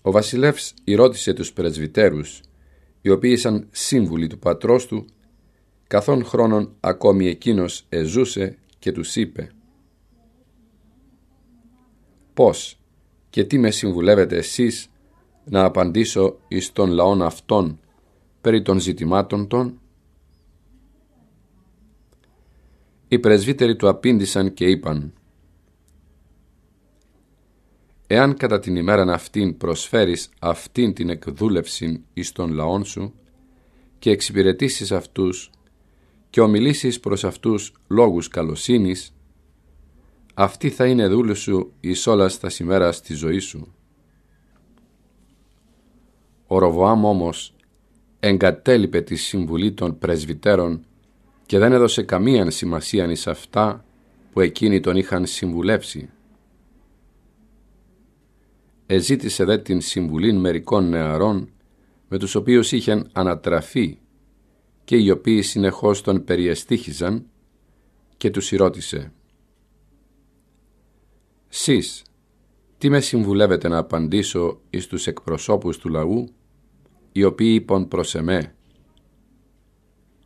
Ο βασιλεύς ηρώτησε τους πρεσβυτέρους, οι οποίοι ήσαν σύμβουλοι του πατρός του, καθόν χρόνων ακόμη εκείνος εζούσε και τους είπε «Πώς και τι με συμβουλεύετε εσείς να απαντήσω εις τον λαών αυτών περί των ζητημάτων των» Οι πρεσβύτεροι του απήντησαν και είπαν «Εάν κατά την ημέραν αυτήν προσφέρεις αυτήν την εκδούλευση εις των λαών σου και εξυπηρετήσεις αυτούς και ομιλήσεις προς αυτούς λόγους καλοσύνης, αυτή θα είναι δούλους σου εις όλας τα σημέρα στη ζωή σου». Ο Ροβοάμ όμως εγκατέλειπε τη συμβουλή των πρεσβυτέρων και δεν έδωσε καμίαν σημασία εις αυτά που εκείνοι τον είχαν συμβουλέψει. Εζήτησε δε την συμβουλή μερικών νεαρών με τους οποίους είχαν ανατραφεί και οι οποίοι συνεχώς τον περιεστήχιζαν και τους ρώτησε «Σεις, τι με συμβουλεύετε να απαντήσω εις τους εκπροσώπους του λαού, οι οποίοι είπαν προς εμέ,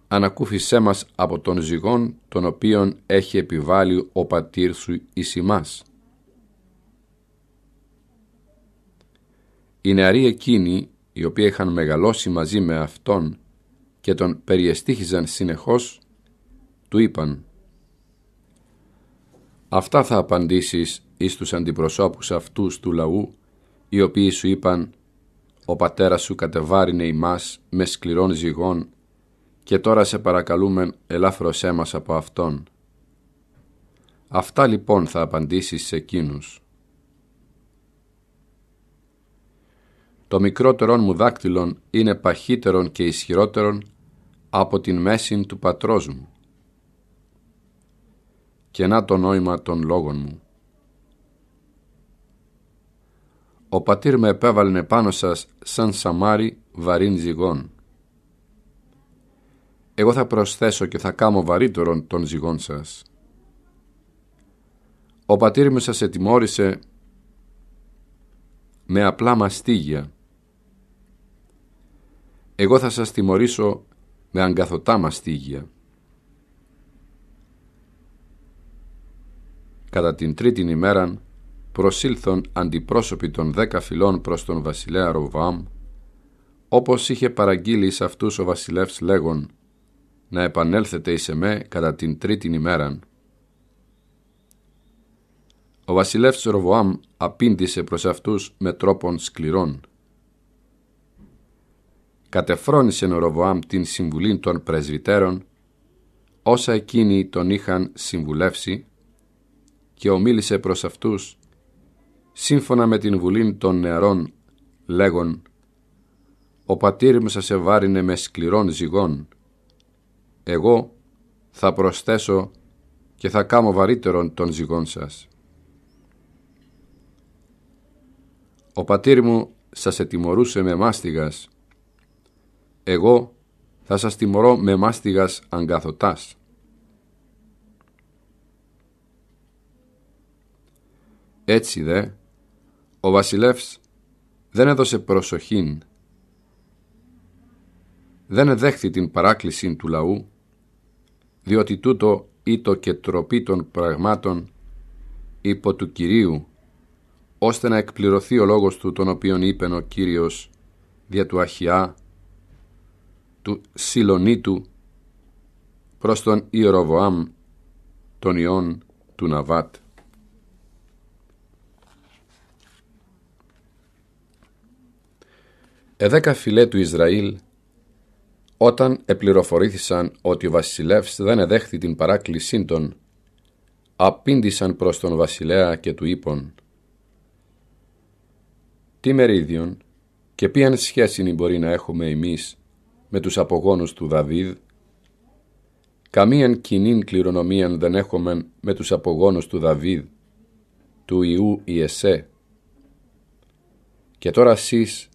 ανακούφισέ μας από τον ζυγόν τον οποίον έχει επιβάλει ο πατήρ σου εις ημάς. Οι νεαροί εκείνοι, οι οποίοι είχαν μεγαλώσει μαζί με αυτόν και τον περιεστήχιζαν συνεχώς, του είπαν «Αυτά θα απαντήσεις εις τους αντιπροσώπους αυτούς του λαού, οι οποίοι σου είπαν «Ο πατέρας σου κατεβάρινε ημάς με σκληρών ζυγών και τώρα σε παρακαλούμε ελάφρωσέ μας από Αυτόν. Αυτά λοιπόν θα απαντήσεις σε εκείνους. Το μικρότερον μου δάκτυλον είναι παχύτερον και ισχυρότερον από την μέση του πατρός μου. Και να το νόημα των λόγων μου. Ο πατήρ με επέβαλνε πάνω σας σαν σαμάρι βαρύν ζυγών εγώ θα προσθέσω και θα κάμω βαρύτερον των ζυγών σας. Ο πατήρ μου σας ετιμώρησε με απλά μαστίγια. Εγώ θα σας τιμωρήσω με αγκαθωτά μαστίγια. Κατά την τρίτην ημέραν προσήλθον αντιπρόσωποι των δέκα φυλών προς τον βασιλέα Ροβάμ, όπως είχε παραγγείλει σε αυτούς ο βασιλεύς λέγον να επανέλθετε εις εμέ κατά την τρίτην ημέραν. Ο βασιλεύς Ροβοάμ απήντησε προς αυτούς με τρόπον σκληρών. Κατεφρόνησε ο Ροβοάμ την συμβουλή των πρεσβυτέρων, όσα εκείνοι τον είχαν συμβουλεύσει, και ομίλησε προς αυτούς, σύμφωνα με την βουλή των νεαρών, λέγον «Ο πατήρ μου σας ευάρινε με σκληρών ζυγών, εγώ θα προσθέσω και θα κάμω βαρύτερον των ζυγών σας. Ο πατήρ μου σας ετιμωρούσε με μάστιγας, εγώ θα σας τιμωρώ με μάστιγας αγκαθωτάς. Έτσι δε, ο βασιλεύς δεν έδωσε προσοχήν, δεν εδέχθη την παράκληση του λαού διότι τούτο ήτο και τροπή των πραγμάτων υπό του Κυρίου, ώστε να εκπληρωθεί ο λόγος του τον οποίον είπε ο Κύριος δια του Αχιά, του Σιλονίτου, προς τον Ιεροβοάμ, τον Ιών του Ναβάτ. Εδέκα φιλέ του Ισραήλ όταν επληροφορήθησαν ότι ο βασιλεύς δεν εδέχθη την παράκλησή των, απήντησαν προς τον βασιλέα και του είπαν «Τι μερίδιον και ποιαν σχέση μπορεί να έχουμε εμείς με τους απογόνους του Δαβίδ, καμίαν κοινήν κληρονομίαν δεν έχουμε με τους απογόνους του Δαβίδ, του Ιού Ιεσέ. Και τώρα σεις,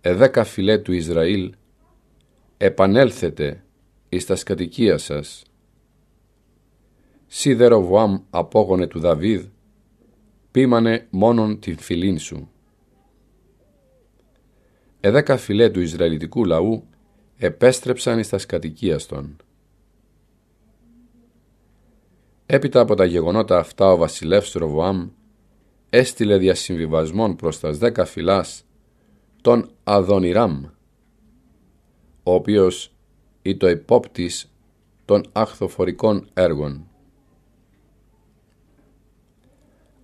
εδέκα φιλέ του Ισραήλ, επανέλθετε εις τα σκατοικία σας. Σίδερο απόγονε του Δαβίδ, πείμανε μόνον την φιλήν σου. Εδέκα φιλέ του Ισραηλιτικού λαού επέστρεψαν εις τα σκατοικία Έπειτα από τα γεγονότα αυτά ο βασιλεύς Ροβουάμ έστειλε δια συμβιβασμών προς τα δέκα φυλάς τον Αδονιράμ, ο οποίος ή το υπόπτης των αχθοφορικών έργων.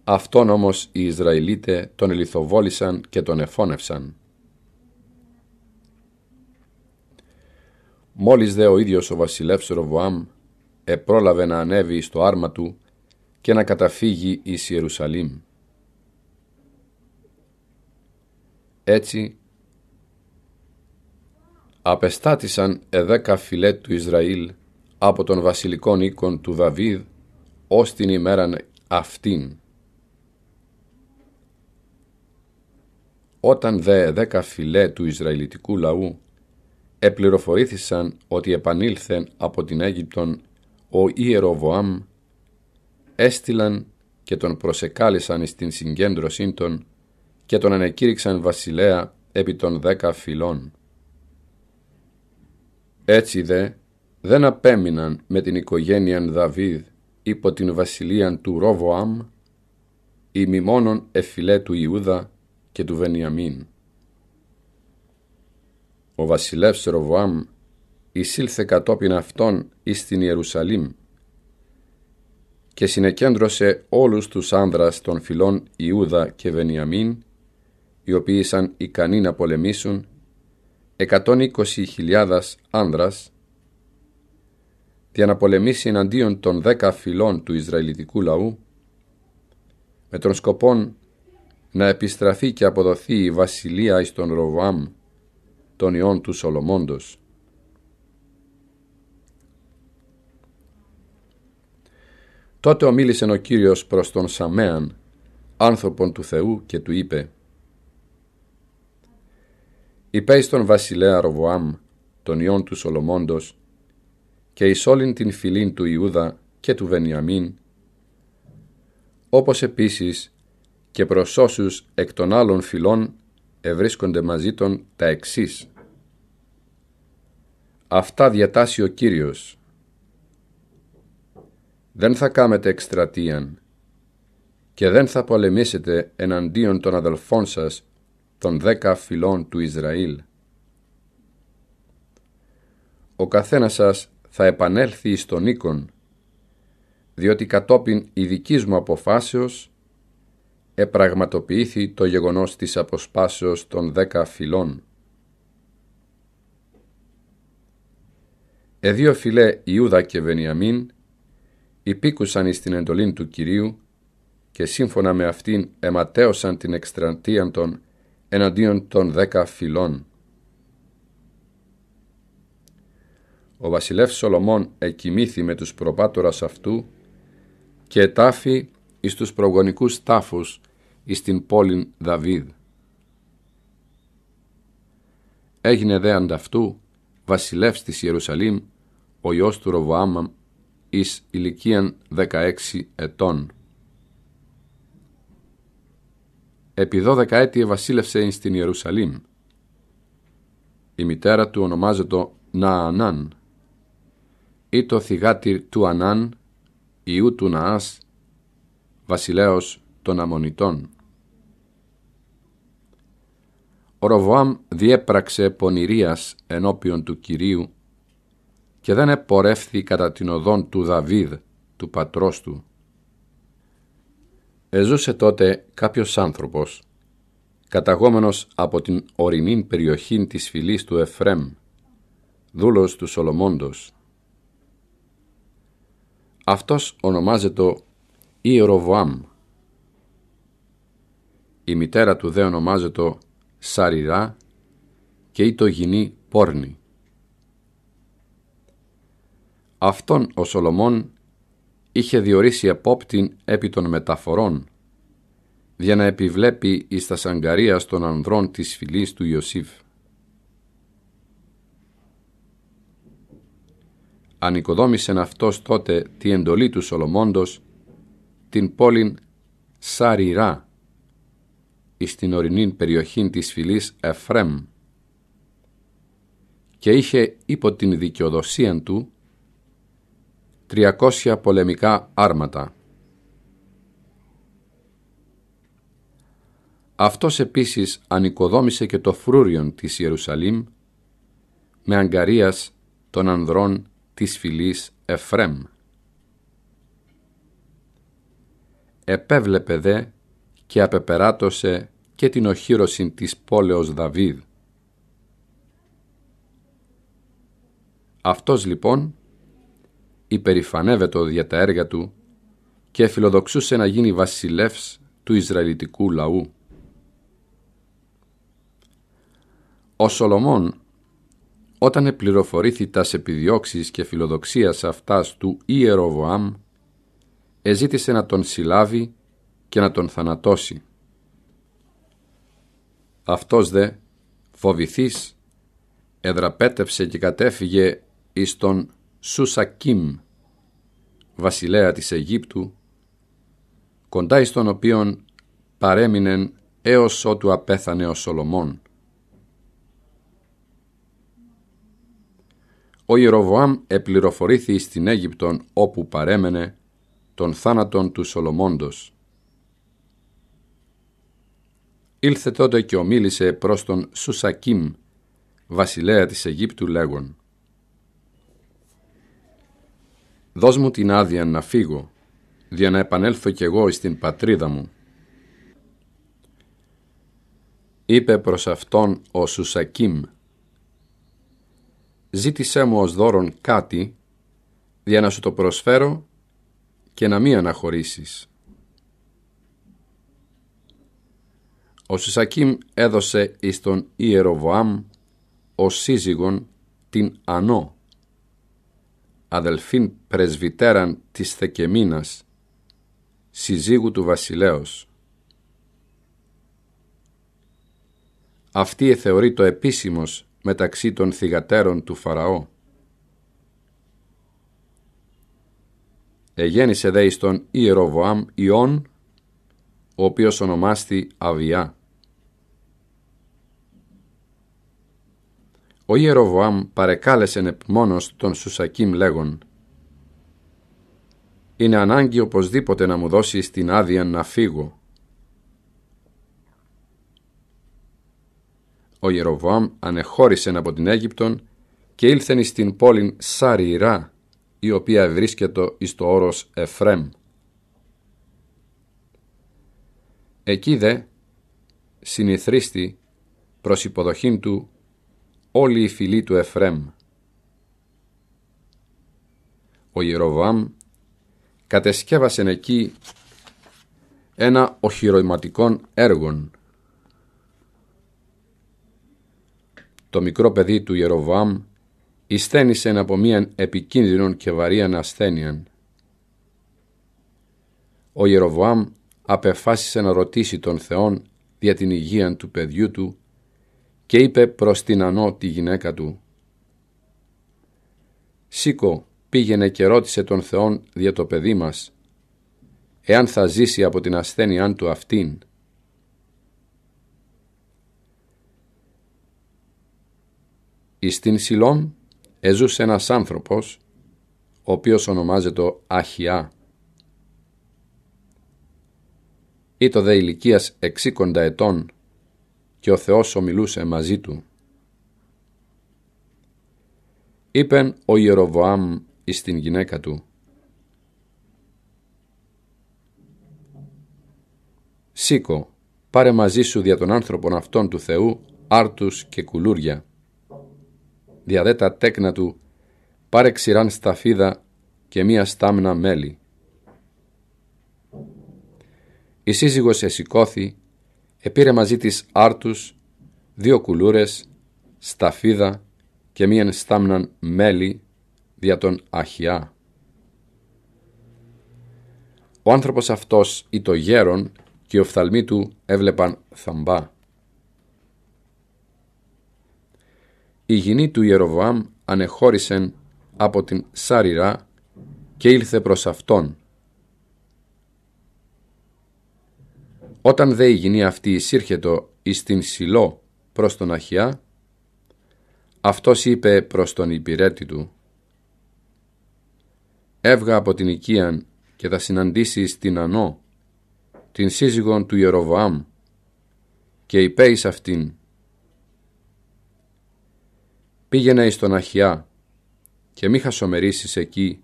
Αυτόν όμως οι Ισραηλίτε τον ελιθοβόλησαν και τον εφώνευσαν. Μόλις δε ο ίδιος ο βασιλεύς Ροβοάμ επρόλαβε να ανέβει στο άρμα του και να καταφύγει εις Ιερουσαλήμ. Έτσι απεστάτησαν εδέκα φιλέ του Ισραήλ από τον βασιλικό οίκον του Δαβίδ ως την ημέραν αυτήν. Όταν δε δέκα φιλέ του Ισραηλιτικού λαού επληροφορήθησαν ότι επανήλθεν από την Αίγυπτον ο Ιεροβοάμ, έστειλαν και τον προσεκάλεσαν στην συγκέντρωσή των και τον ανεκήρυξαν βασιλέα επί των δέκα φιλών. Έτσι δε δεν απέμειναν με την οικογένειαν Δαβίδ υπό την βασιλείαν του Ρόβοαμ η μημόνων εφιλέ του Ιούδα και του Βενιαμίν. Ο βασιλεύς Ροβοάμ εισήλθε κατόπιν αυτών εις την Ιερουσαλήμ και συνεκέντρωσε όλους τους άνδρας των φίλων Ιούδα και Βενιαμίν οι οποίοι ήσαν ικανοί να πολεμήσουν 120.000 άνδρας για να πολεμήσει εναντίον των δέκα φυλών του Ισραηλιτικού λαού με τον σκοπό να επιστραφεί και αποδοθεί η βασιλεία εις τον Ροβάμ των ιών του Σολομόντος. Τότε ομίλησε ο Κύριος προς τον Σαμέαν, άνθρωπον του Θεού και του είπε εις τον βασιλέα Ροβοάμ, τον ιόν του Σολομόντος, και εις όλην την φυλήν του Ιούδα και του Βενιαμίν, όπως επίσης και προς όσους εκ των άλλων φυλών ευρίσκονται μαζί των τα εξής. Αυτά διατάσει ο Κύριος. Δεν θα κάμετε εκστρατείαν και δεν θα πολεμήσετε εναντίον των αδελφών σας των δέκα φυλών του Ισραήλ. Ο καθένας σας θα επανέλθει στον τον οίκον, διότι κατόπιν η δική μου αποφάσεως επραγματοποιήθη το γεγονός της αποσπάσεως των δέκα φυλών. δύο φυλέ Ιούδα και Βενιαμίν υπήκουσαν εις την εντολήν του Κυρίου και σύμφωνα με αυτήν εματέωσαν την εκστρατεία των εναντίον των δέκα φυλών. Ο βασιλεύς Σολομών εκοιμήθη με τους προπάτορας αυτού και ετάφη εις τους προγονικούς τάφους εις την πόλιν Δαβίδ. Έγινε δε ανταυτού βασιλεύς της Ιερουσαλήμ ο γιος του Ροβοάμα εις ηλικίαν 16 ετών. Επί δώδεκα έτη βασίλευσε την Ιερουσαλήμ. Η μητέρα του ονομάζεται Ναανάν. Ή το θυγάτη του Ανάν, ιού του Ναάς, βασιλέως των Αμονιτών. Ο Ροβοάμ διέπραξε πονηρίας ενώπιον του Κυρίου και δεν επορεύθη κατά την οδόν του Δαβίδ, του πατρός του, Εζούσε τότε κάποιος άνθρωπος, καταγόμενος από την ορεινή περιοχή της φυλής του Εφραίμ, δούλος του Σολομόντος. Αυτός ονομάζεται Ιεροβουάμ. Η μητέρα του δε ονομάζεται Σαριρά και η τογινή Πόρνη. Αυτόν ο Σολομών είχε διορίσει απόπτην επί των μεταφορών, για να επιβλέπει εις τα σαγκαρία των ανδρών της φυλής του Ιωσήφ. Ανοικοδόμησεν αυτός τότε τη εντολή του Σολομόντος, την πόλην Σαριρά, εις την ορεινή περιοχή της φυλής Εφρέμ, και είχε υπό την δικαιοδοσία του 300 πολεμικά άρματα. Αυτός επίσης ανοικοδόμησε και το φρούριον της Ιερουσαλήμ με αγκαρίας των ανδρών της φυλής Εφρέμ. Επέβλεπε δε και απεπεράτωσε και την οχύρωση της πόλεως Δαβίδ. Αυτός λοιπόν υπερηφανεύεται για τα έργα του και φιλοδοξούσε να γίνει βασιλεύς του Ισραηλιτικού λαού. Ο Σολομών, όταν επληροφορήθη τας επιδιώξεις και φιλοδοξίας αυτάς του Ιεροβοάμ, εζήτησε να τον συλλάβει και να τον θανατώσει. Αυτός δε, φοβηθής, εδραπέτευσε και κατέφυγε εις τον Σουσακίμ, βασιλέα της Αιγύπτου, κοντά εις τον οποίον παρέμεινεν έως ότου απέθανε ο Σολομών. Ο Ιεροβοάμ επληροφορήθη στην Αίγυπτον όπου παρέμενε τον θάνατον του Σολομώντος. Ήλθε τότε και ομίλησε προς τον Σουσακίμ, βασιλέα της Αιγύπτου λέγον Δώσ' μου την άδεια να φύγω, για να επανέλθω κι εγώ στην πατρίδα μου. Είπε προς αυτόν ο Σουσακίμ, «Ζήτησέ μου ως δώρον κάτι, για να σου το προσφέρω και να μην αναχωρήσεις». Ο Σουσακίμ έδωσε εις τον Ιεροβοάμ, ο σύζυγον, την Ανώ, αδελφήν πρεσβυτέραν της Θεκεμίνας, συζύγου του βασιλέως. Αυτή εθεωρεί το επίσημος μεταξύ των θυγατέρων του Φαραώ. Εγέννησε δε εις τον Ιεροβοάμ Ιών, ο οποίος ονομάστη Αβιά. ο Ιεροβοάμ παρεκάλεσεν επ μόνος τον Σουσακίμ λέγον «Είναι ανάγκη οπωσδήποτε να μου δώσεις την άδεια να φύγω». Ο Ιεροβοάμ ανεχώρησεν από την Αίγυπτον και ήλθεν εις την πόλην Σαριρά, η οποία βρίσκεται εις το όρος Εφρέμ. Εκεί δε συνηθρίστη προς υποδοχήν του όλοι οι φίλοι του Εφρέμ. Ο Ιεροβάμ κατεσκεύασε εκεί ένα οχυρωματικό έργον. Το μικρό παιδί του Ιεροβάμ εισθένησε από μίαν επικίνδυνον και βαρίαν ασθένειαν. Ο Ιεροβάμ απεφάσισε να ρωτήσει τον Θεόν για την υγεία του παιδιού του και είπε προς την Ανώ τη γυναίκα του «Σήκω, πήγαινε και ρώτησε τον Θεόν δια το παιδί μας, εάν θα ζήσει από την ασθένειά του αυτήν». Εις την Σιλόμ εζούσε ένας άνθρωπος, ο οποίος ονομάζεται Αχιά. Ήτο δε ηλικίας εξήκοντα ετών και ο Θεός ομιλούσε μαζί του. Είπεν ο Ιεροβοάμ εις την γυναίκα του «Σήκω, πάρε μαζί σου δια των άνθρωπων αυτών του Θεού άρτους και κουλούρια. Διαδέ τα τέκνα του, πάρε ξηράν σταφίδα και μία στάμνα μέλι. Η σύζυγος εσηκώθη επήρε μαζί της άρτους, δύο κουλούρες, σταφίδα και μίαν στάμναν μέλι δια τον Αχιά. Ο άνθρωπος αυτός ή το γέρον και οι οφθαλμοί του έβλεπαν θαμπά. Η γηνή του Ιεροβάμ ανεχώρησεν από την Σάριρα και ήλθε προς αυτόν Όταν δε η γυνή αυτή εισήρχετο εις την Σιλό προς τον Αχιά, αυτός είπε προς τον υπηρέτη του «Έβγα από την οικίαν και θα συναντήσεις την Ανώ, την σύζυγον του Ιεροβοάμ και υπέης αυτήν. Πήγαινε εις τον Αχιά και μη χασομερίσεις εκεί,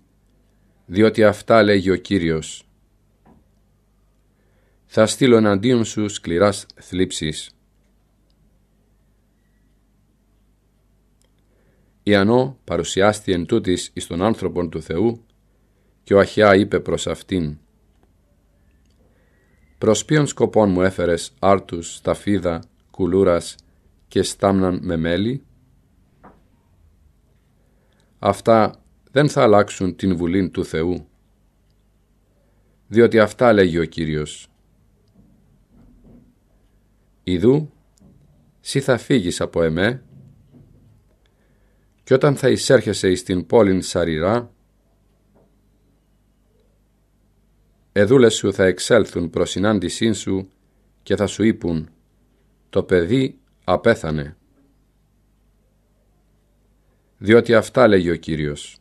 διότι αυτά λέγει ο Κύριος θα στείλω εναντίον σου σκληράς θλίψης. Ιανό παρουσιάστη εν τούτης εις τον άνθρωπον του Θεού και ο Αχιά είπε προς αυτήν «Προς ποιον σκοπόν μου έφερες άρτους, ταφίδα, κουλούρας και στάμναν με μέλι» Αυτά δεν θα αλλάξουν την βουλήν του Θεού διότι αυτά λέγει ο Κύριος Ιδού, σύ θα φύγεις από εμέ, και όταν θα εισέρχεσαι στην την πόλην Σαριρά, εδούλες σου θα εξέλθουν προς συνάντησή σου και θα σου είπουν «Το παιδί απέθανε». Διότι αυτά λέγει ο Κύριος.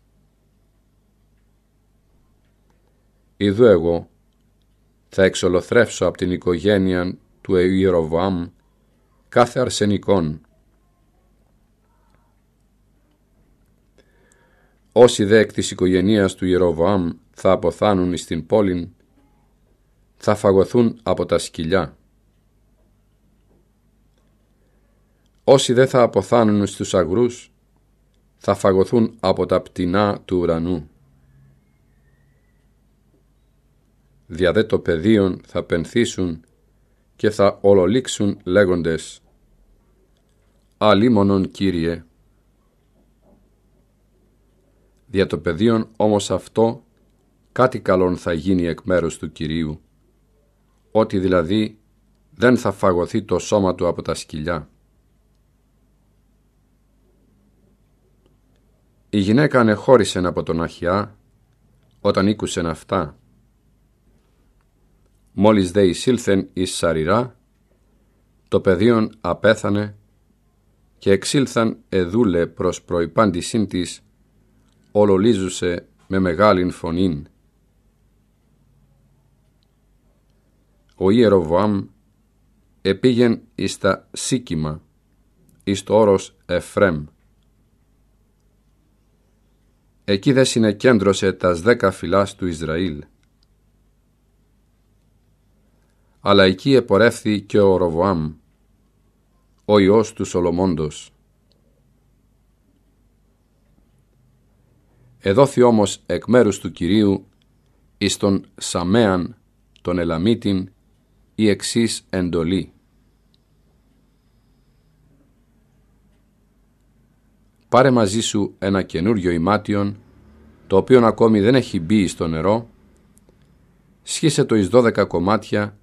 Ιδού εγώ θα εξολοθρεύσω από την οικογένεια του Ιεροβάμ κάθε αρσενικόν. Όσοι δε εκ της οικογενείας του Ιεροβάμ θα αποθάνουν εις την θα φαγωθούν από τα σκυλιά. Όσοι δε θα αποθάνουν στους αγρούς, θα φαγωθούν από τα πτηνά του ουρανού. Δια δε το πεδίον θα πενθήσουν και θα ολολήξουν λέγοντες «Αλίμονον Κύριε». Δια το πεδίον όμως αυτό κάτι καλόν θα γίνει εκ μέρους του Κυρίου, ότι δηλαδή δεν θα φαγωθεί το σώμα του από τα σκυλιά. Η γυναίκα ανεχώρησε από τον Αχιά όταν ήκουσε αυτά Μόλις δε εισήλθεν εις Σαριρά, το πεδίον απέθανε και εξήλθαν εδούλε προς προϋπάντησήν της, ολολίζουσε με μεγάλην φωνήν. Ο Ιεροβουάμ επήγεν εις τα Σίκημα, εις το όρος Εφρέμ. Εκεί δε συνεκέντρωσε τας δέκα φυλάς του Ισραήλ. αλλά εκεί επορεύθη και ο Ροβοάμ, ο Υιός του Σολομόντος. Εδόθη όμως εκ μέρους του Κυρίου εις τον Σαμέαν τον Ελαμίτην η εξής εντολή. Πάρε μαζί σου ένα καινούριο ημάτιον, το οποίο ακόμη δεν έχει μπει στο νερό, σχίσε το εις δώδεκα κομμάτια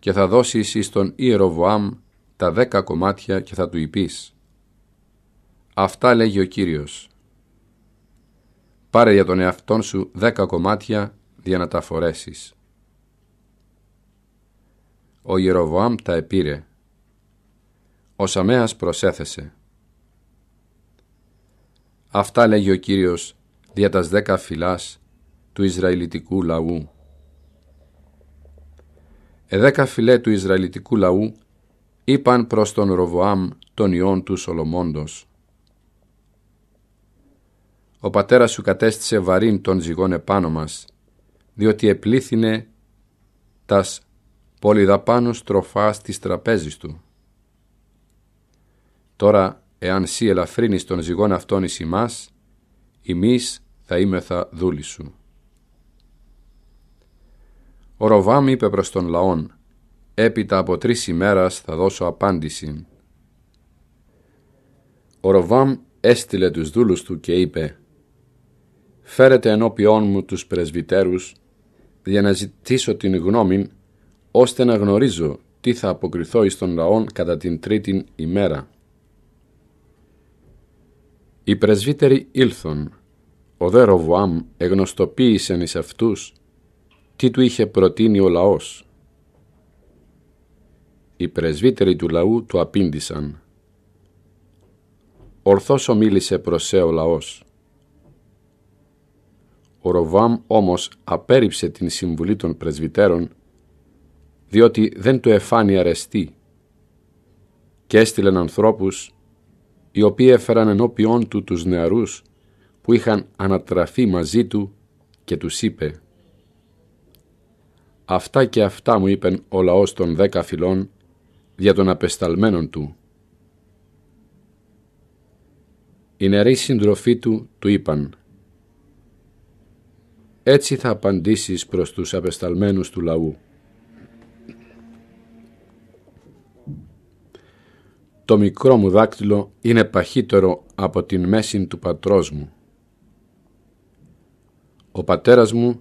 και θα δώσεις εις τον Ιεροβοάμ τα δέκα κομμάτια και θα του υπείς. Αυτά λέγει ο Κύριος. Πάρε για τον εαυτόν σου δέκα κομμάτια για να τα φορέσεις. Ο Ιεροβοάμ τα επήρε. Ο Σαμέας προσέθεσε. Αυτά λέγει ο Κύριος δια τας δέκα φυλάς του Ισραηλιτικού λαού εδέκα φιλέ του Ισραηλιτικού λαού είπαν προς τον Ροβοάμ τον ιών του Σολομόντος. Ο πατέρας σου κατέστησε βαρύν τον ζυγών επάνω μας, διότι επλήθυνε τας πολυδαπάνους τροφάς της τραπέζης του. Τώρα, εάν σύ ελαφρύνεις των ζυγών αυτών εις ημάς, ημείς θα είμεθα δούλης σου. Ο Ροβάμ είπε προς τον λαόν «Έπειτα από τρεις ημέρας θα δώσω απάντηση». Ο Ροβάμ έστειλε τους δούλους του και είπε «Φέρετε ενώπιόν μου τους πρεσβυτέρους για να ζητήσω την γνώμη ώστε να γνωρίζω τι θα αποκριθώ εις τον λαόν κατά την τρίτη ημέρα». Οι πρεσβύτεροι ήλθον. Ο δε Ροβάμ εγνωστοποίησεν εις αυτούς τι του είχε προτείνει ο λαός. Οι πρεσβύτεροι του λαού του απήντησαν. Ορθώς ομίλησε προσέ ο λαός. Ο Ροβάμ όμως απέριψε την συμβουλή των πρεσβυτέρων, διότι δεν του εφάνει αρεστή και έστειλαν ανθρώπους οι οποίοι έφεραν ενώπιόν του τους νεαρούς που είχαν ανατραφεί μαζί του και τους είπε Αυτά και αυτά μου είπεν ο λαός των δέκα φυλών δια των απεσταλμένων του. Οι νεροί συντροφοί του του είπαν «Έτσι θα απαντήσεις προς τους απεσταλμένους του λαού». Το μικρό μου δάκτυλο είναι παχύτερο από την μέση του πατρός μου. Ο πατέρας μου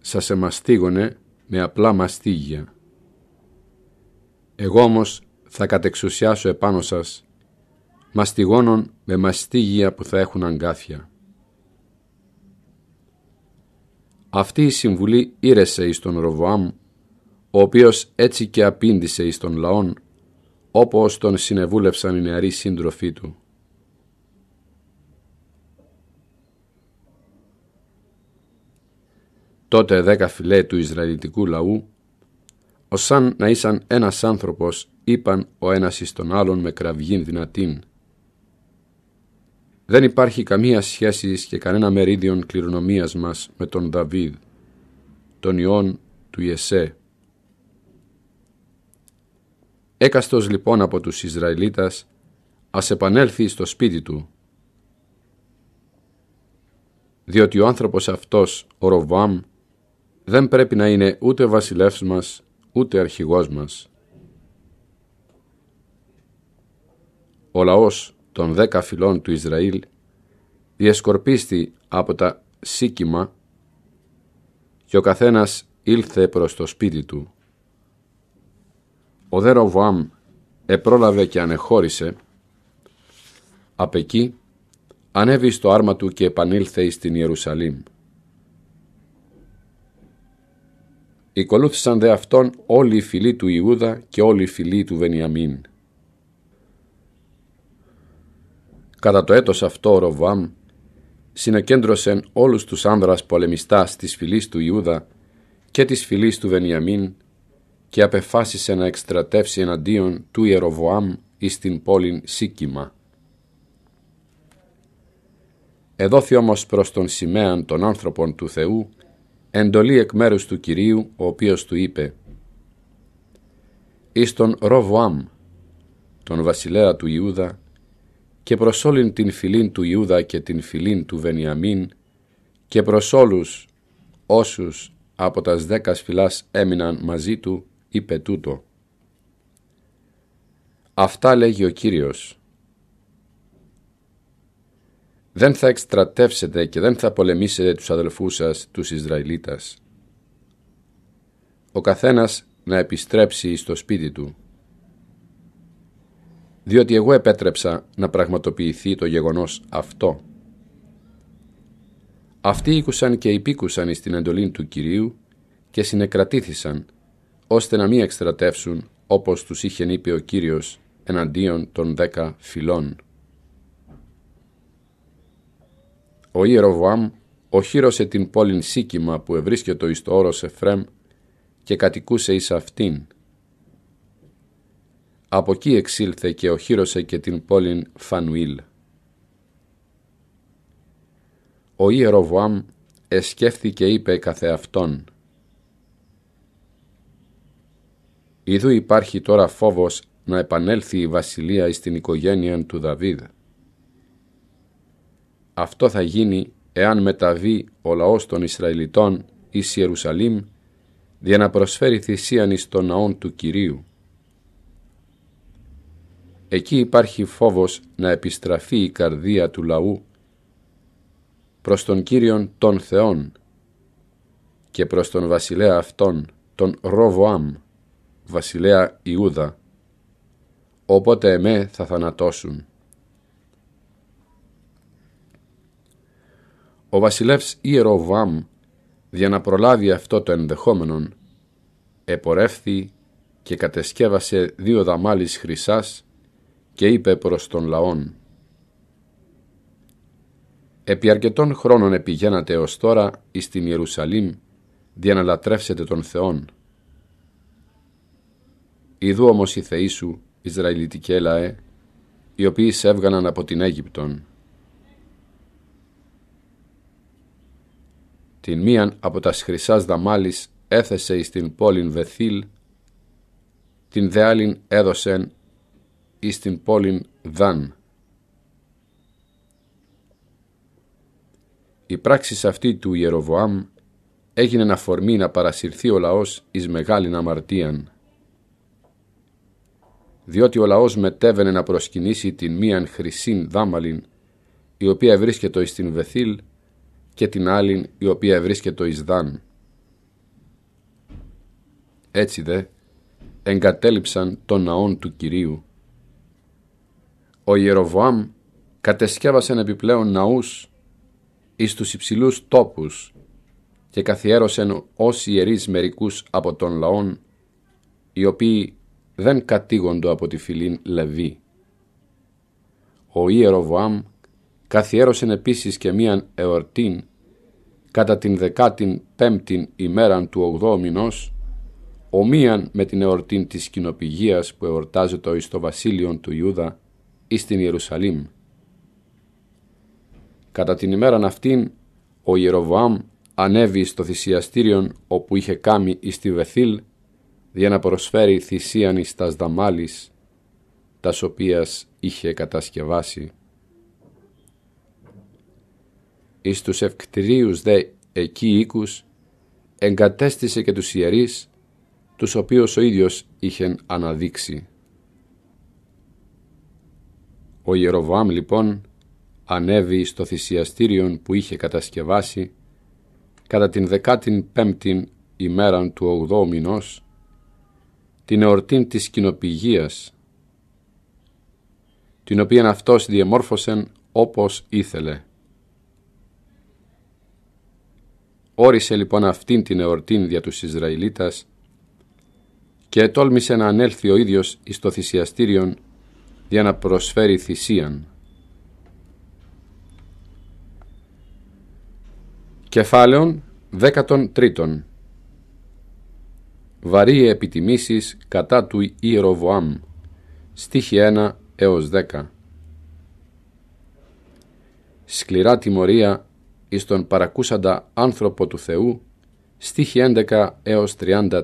σας εμαστίγωνε με απλά μαστίγια. Εγώ όμως θα κατεξουσιάσω επάνω σας μαστιγόνων με μαστίγια που θα έχουν αγκάθια. Αυτή η συμβουλή ήρεσε εις τον Ροβοάμ, ο οποίος έτσι και απήντησε εις τον λαόν, όπως τον συνεβούλευσαν οι νεαροί σύντροφοί του. τότε δέκα φιλέ του Ισραηλιτικού λαού, ως σαν να ήσαν ένας άνθρωπος, είπαν ο ένας εις τον άλλον με κραυγή δυνατήν. Δεν υπάρχει καμία σχέση και κανένα μερίδιον κληρονομίας μας με τον Δαβίδ, τον ιόν του Ιεσέ. Έκαστος λοιπόν από τους Ισραηλίτας, ας επανέλθει στο σπίτι του, διότι ο άνθρωπος αυτός, ο Ροβάμ, δεν πρέπει να είναι ούτε βασιλεύς μας, ούτε αρχηγός μας. Ο λαός των δέκα φυλών του Ισραήλ διασκορπίστη από τα σίκημα και ο καθένας ήλθε προς το σπίτι του. Ο δε Ροβουάμ επρόλαβε και ανεχώρησε, απ' εκεί ανέβη στο άρμα του και επανήλθε στην Ιερουσαλήμ. Οικολούθησαν δε αυτόν όλοι οι φιλοί του Ιούδα και όλοι οι φιλοί του Βενιαμίν. Κατά το έτος αυτό ο Ροβάμ συνεκέντρωσε όλους τους άνδρας πολεμιστάς της φιλής του Ιούδα και της φιλής του Βενιαμίν και απεφάσισε να εκστρατεύσει εναντίον του Ιεροβοάμ εις την πόλη Σίκημα. Εδόθη όμως προς τον σημαίαν των άνθρωπων του Θεού εντολή εκ μέρους του Κυρίου, ο οποίος του είπε «Εις τον Ροβουάμ, τον βασιλέα του Ιούδα, και προς όλην την φυλήν του Ιούδα και την φυλήν του Βενιαμίν και προς όλους όσους από τας δέκα φυλάς έμειναν μαζί του, είπε τούτο. Αυτά λέγει ο Κύριος δεν θα εκστρατεύσετε και δεν θα πολεμήσετε τους αδελφούς σας, τους Ισραηλίτας. Ο καθένας να επιστρέψει στο σπίτι του, διότι εγώ επέτρεψα να πραγματοποιηθεί το γεγονός αυτό. Αυτοί ήκουσαν και υπήκουσαν στην εντολή του Κυρίου και συνεκρατήθησαν, ώστε να μην εκστρατεύσουν όπως τους είχε είπε ο Κύριος εναντίον των δέκα φυλών. ο Ιεροβουάμ οχύρωσε την πόλη Σίκημα που ευρίσκεται εις το όρος Εφραίμ και κατοικούσε εις αυτήν. Από εκεί εξήλθε και οχύρωσε και την πόλη Φανουήλ. Ο Ιεροβουάμ εσκέφθηκε είπε καθεαυτόν «Ιδού υπάρχει τώρα φόβος να επανέλθει η βασιλεία εις την οικογένεια του Δαβίδ». Αυτό θα γίνει εάν μεταβεί ο λαός των Ισραηλιτών εις Ιερουσαλήμ για να προσφέρει θυσίαν εις ναών του Κυρίου. Εκεί υπάρχει φόβος να επιστραφεί η καρδία του λαού προς τον Κύριον των Θεών και προς τον βασιλέα αυτών, τον Ρόβοαμ, βασιλέα Ιούδα, οπότε εμέ θα θανατώσουν. Ο βασιλεύς Ιεροβάμ, για να προλάβει αυτό το ενδεχόμενο, επορεύθη και κατεσκεύασε δύο δαμάλεις χρυσάς και είπε προς τον λαόν «Επί αρκετών χρόνων επηγαίνατε ως τώρα εις την Ιερουσαλήμ, λατρεύσετε τον Θεόν. Ιδού όμως οι θεοί σου, Ισραηλιτικέ λαέ, οι οποίοι σε έβγαναν από την Αίγυπτον, την μίαν από τα χρυσάς δαμάλης έθεσε εις την πόλην Βεθήλ, την δε άλλην έδωσεν εις την πόλην Δαν. Η πράξη αυτή του Ιεροβοάμ έγινε αφορμή να παρασυρθεί ο λαός εις μεγάλην αμαρτίαν. Διότι ο λαός μετέβαινε να προσκυνήσει την μίαν χρυσήν δάμαλιν, η οποία βρίσκεται εις την Βεθήλ, και την άλλη η οποία βρίσκεται το Ισδάν. Έτσι δε εγκατέλειψαν τον ναόν του Κυρίου. Ο Ιεροβοάμ κατεσκεύασε επιπλέον ναούς εις τους υψηλούς τόπους και καθιέρωσεν ως ιερείς μερικούς από τον λαόν οι οποίοι δεν κατήγοντο από τη φυλή Λεβή. Ο Ιεροβοάμ καθιέρωσεν επίσης και μίαν εορτήν κατά την δεκάτην 5η ημέραν του ογδόμηνος, ομοίαν με την εορτή της κοινοπηγίας που εορτάζεται εις το βασίλειον του Ιούδα ή στην Ιερουσαλήμ. Κατά την ημέραν αυτήν, ο Ιεροβάμ ανέβη στο θυσιαστήριον όπου είχε κάμει εις τη Βεθήλ, για να προσφέρει θυσίαν εις τας δαμάλης, τας οποίας είχε κατασκευάσει εις τους ευκτηρίους δε εκεί οίκους, εγκατέστησε και τους ιερείς, τους οποίους ο ίδιος είχε αναδείξει. Ο Ιεροβάμ λοιπόν ανέβη στο θυσιαστήριο που είχε κατασκευάσει κατά την 15η ημέραν του 8 μηνός, την εορτήν της κοινοπηγίας, την οποία αυτός διεμόρφωσεν όπως ήθελε. Όρισε λοιπόν αυτήν την εορτήν δια τους Ισραηλίτας και τόλμησε να ανέλθει ο ίδιος εις το θυσιαστήριον για να προσφέρει θυσίαν. Κεφάλαιον 13 Βαρύ επιτιμήσεις κατά του Ιεροβοάμ Στίχη 1 έως 10 Σκληρά τιμωρία εις τον παρακούσαντα άνθρωπο του Θεού, στίχη 11 έως 34.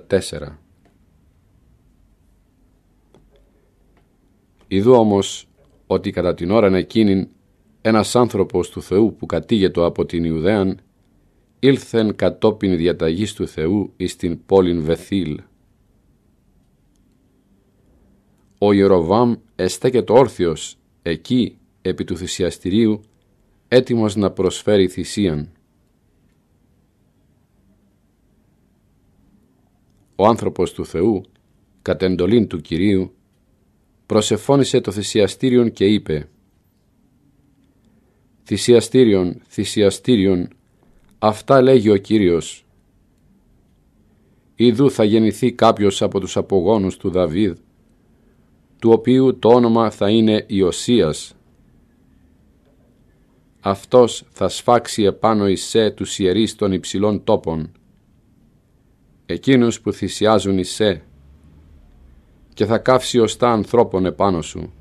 Ιδού όμως ότι κατά την ώραν εκείνη ένας άνθρωπος του Θεού που κατήγετο από την Ιουδαίαν ήλθεν κατόπιν διαταγής του Θεού εις την πόλην Βεθήλ. Ο Ιεροβάμ το όρθιος εκεί επί του θυσιαστηρίου έτοιμος να προσφέρει θυσίαν. Ο άνθρωπος του Θεού, κατ' εντολήν του Κυρίου, προσεφώνησε το θυσιαστήριον και είπε «Θυσιαστήριον, θυσιαστήριον, αυτά λέγει ο Κύριος. Ιδού θα γεννηθεί κάποιος από τους απογόνους του Δαβίδ, του οποίου το όνομα θα είναι Ιωσίας αυτός θα σφάξει επάνω σε τους ιερείς των υψηλών τόπων, εκείνους που θυσιάζουν σε, και θα καύσει οστά ανθρώπων επάνω σου.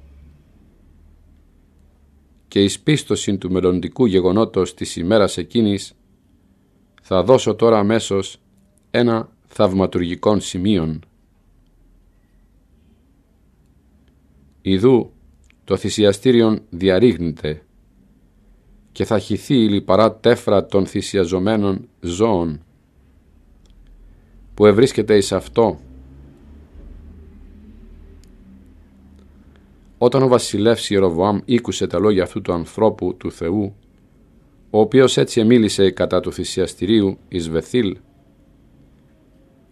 Και εις πίστοση του μελλοντικού γεγονότος της ημέρας εκείνης, θα δώσω τώρα αμέσως ένα θαυματουργικό σημείον. Ιδού το θυσιαστήριον διαρρήγνεται και θα χυθεί η λιπαρά τέφρα των θυσιαζομένων ζώων που ευρίσκεται εις αυτό. Όταν ο βασιλεύς Ιεροβοάμ ήκουσε τα λόγια αυτού του ανθρώπου του Θεού, ο οποίος έτσι εμίλησε κατά του θυσιαστηρίου εις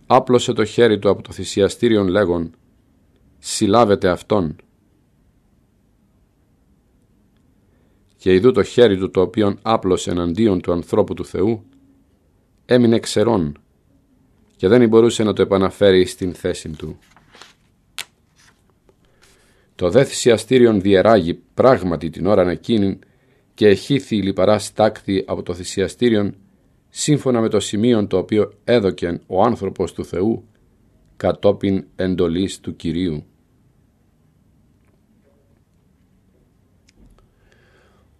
άπλωσε το χέρι του από το θυσιαστήριον λέγον «Συλλάβετε αυτόν». και ειδού το χέρι του το οποίον άπλωσε εναντίον του ανθρώπου του Θεού, έμεινε ξερόν και δεν μπορούσε να το επαναφέρει στην θέση του. Το δε θυσιαστήριον διεράγει πράγματι την ώρα εκείνη και εχήθη η λιπαρά στάκτη από το θυσιαστήριον σύμφωνα με το σημείο το οποίο έδωκεν ο άνθρωπος του Θεού κατόπιν εντολής του Κυρίου.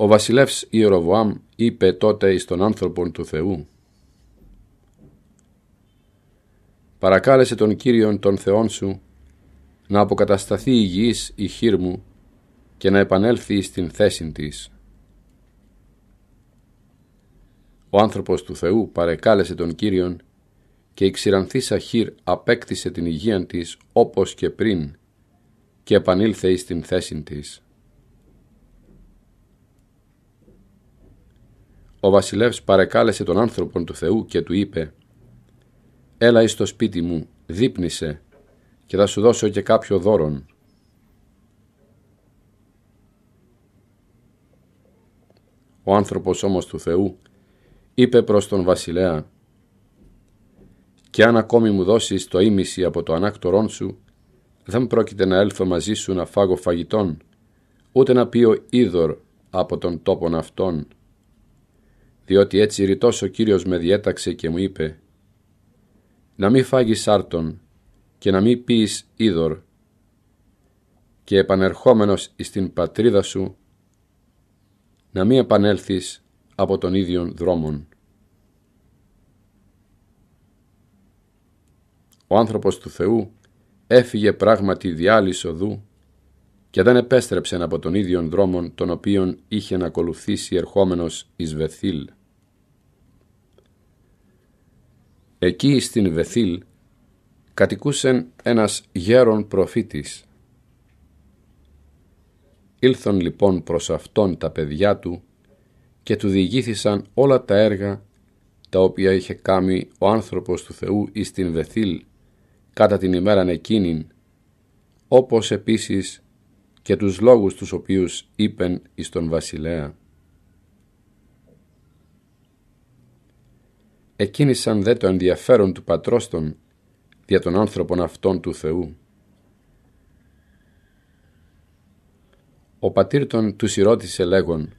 Ο βασιλεύς Ιεροβοάμ είπε τότε εις τον άνθρωπον του Θεού «Παρακάλεσε τον Κύριον τον Θεόν σου να αποκατασταθεί η γης η χείρ μου και να επανέλθει στην θέση της». Ο άνθρωπος του Θεού παρεκάλεσε τον Κύριον και η ξηρανθήσα χείρ απέκτησε την υγεία της όπως και πριν και επανήλθε στην την θέση της. Ο βασιλεύς παρεκάλεσε τον άνθρωπο του Θεού και του είπε «Έλα εις το σπίτι μου, δείπνησε και θα σου δώσω και κάποιο δώρον». Ο άνθρωπος όμως του Θεού είπε προς τον βασιλέα «Και αν ακόμη μου δώσεις το ίμιση από το ανάκτορόν σου, δεν πρόκειται να έλθω μαζί σου να φάγω φαγητόν, ούτε να πιω είδωρ από τον τόπον αυτόν» διότι έτσι ρητός ο Κύριος με διέταξε και μου είπε «Να μη φάγεις άρτον και να μη πείς είδωρ και επανερχόμενος εις την πατρίδα σου να μη επανέλθεις από τον ίδιον δρόμον». Ο άνθρωπος του Θεού έφυγε πράγματι δου και δεν επέστρεψεν από τον ίδιον δρόμο τον οποίον είχε να ακολουθήσει ερχόμενος εις Βεθήλ. Εκεί στην Βεθήλ κατοικούσεν ένας γέρον προφήτης. Ήλθον λοιπόν προς αυτόν τα παιδιά του και του διηγήθησαν όλα τα έργα τα οποία είχε κάνει ο άνθρωπος του Θεού εις την Βεθήλ κατά την ημέραν εκείνην, όπως επίσης και τους λόγους τους οποίους είπεν εις τον βασιλέα. Εκίνησαν δε το ενδιαφέρον του πατρός των δια των άνθρωπων αυτών του Θεού. Ο πατήρ των τους ρώτησε λέγον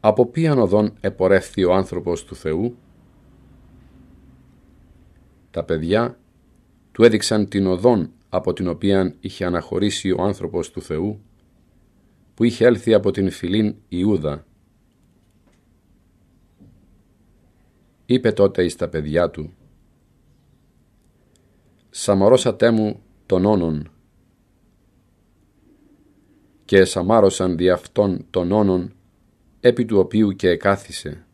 «Από ποιαν οδόν επορεύθη ο άνθρωπος του Θεού» Τα παιδιά του έδειξαν την οδόν από την οποία είχε αναχωρήσει ο άνθρωπος του Θεού, που είχε έλθει από την φιλήν Ιούδα. Είπε τότε εις τα παιδιά του, «Σαμαρώσατε μου τον όνον» και σαμάρωσαν δι' αυτόν τον όνον, επί του οποίου και εκάθισε.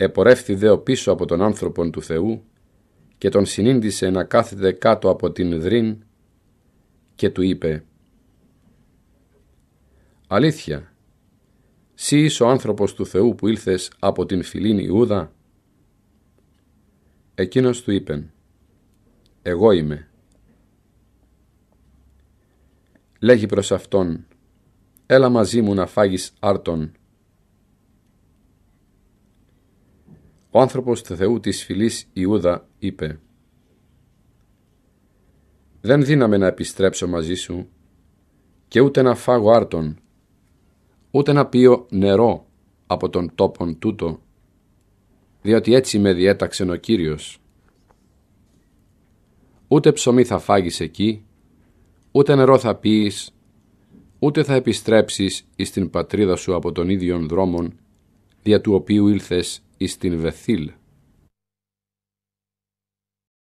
Επορεύθη δε πίσω από τον άνθρωπον του Θεού και τον συνήντησε να κάθεται κάτω από την δρύν και του είπε «Αλήθεια, σύ είσαι ο άνθρωπος του Θεού που ήλθες από την φιλήν Ιούδα» Εκείνος του είπεν «Εγώ είμαι». Λέγει προς αυτόν «Έλα μαζί μου να φάγεις άρτον» Ο άνθρωπος του Θεού της φυλής Ιούδα είπε «Δεν δύναμε να επιστρέψω μαζί σου και ούτε να φάγω άρτον, ούτε να πίω νερό από τον τόπον τούτο, διότι έτσι με διέταξε ο Κύριος. Ούτε ψωμί θα φάγεις εκεί, ούτε νερό θα πίεις, ούτε θα επιστρέψεις εις την πατρίδα σου από τον ίδιον δρόμον, δια του οποίου ήλθες εις την Βεθήλ.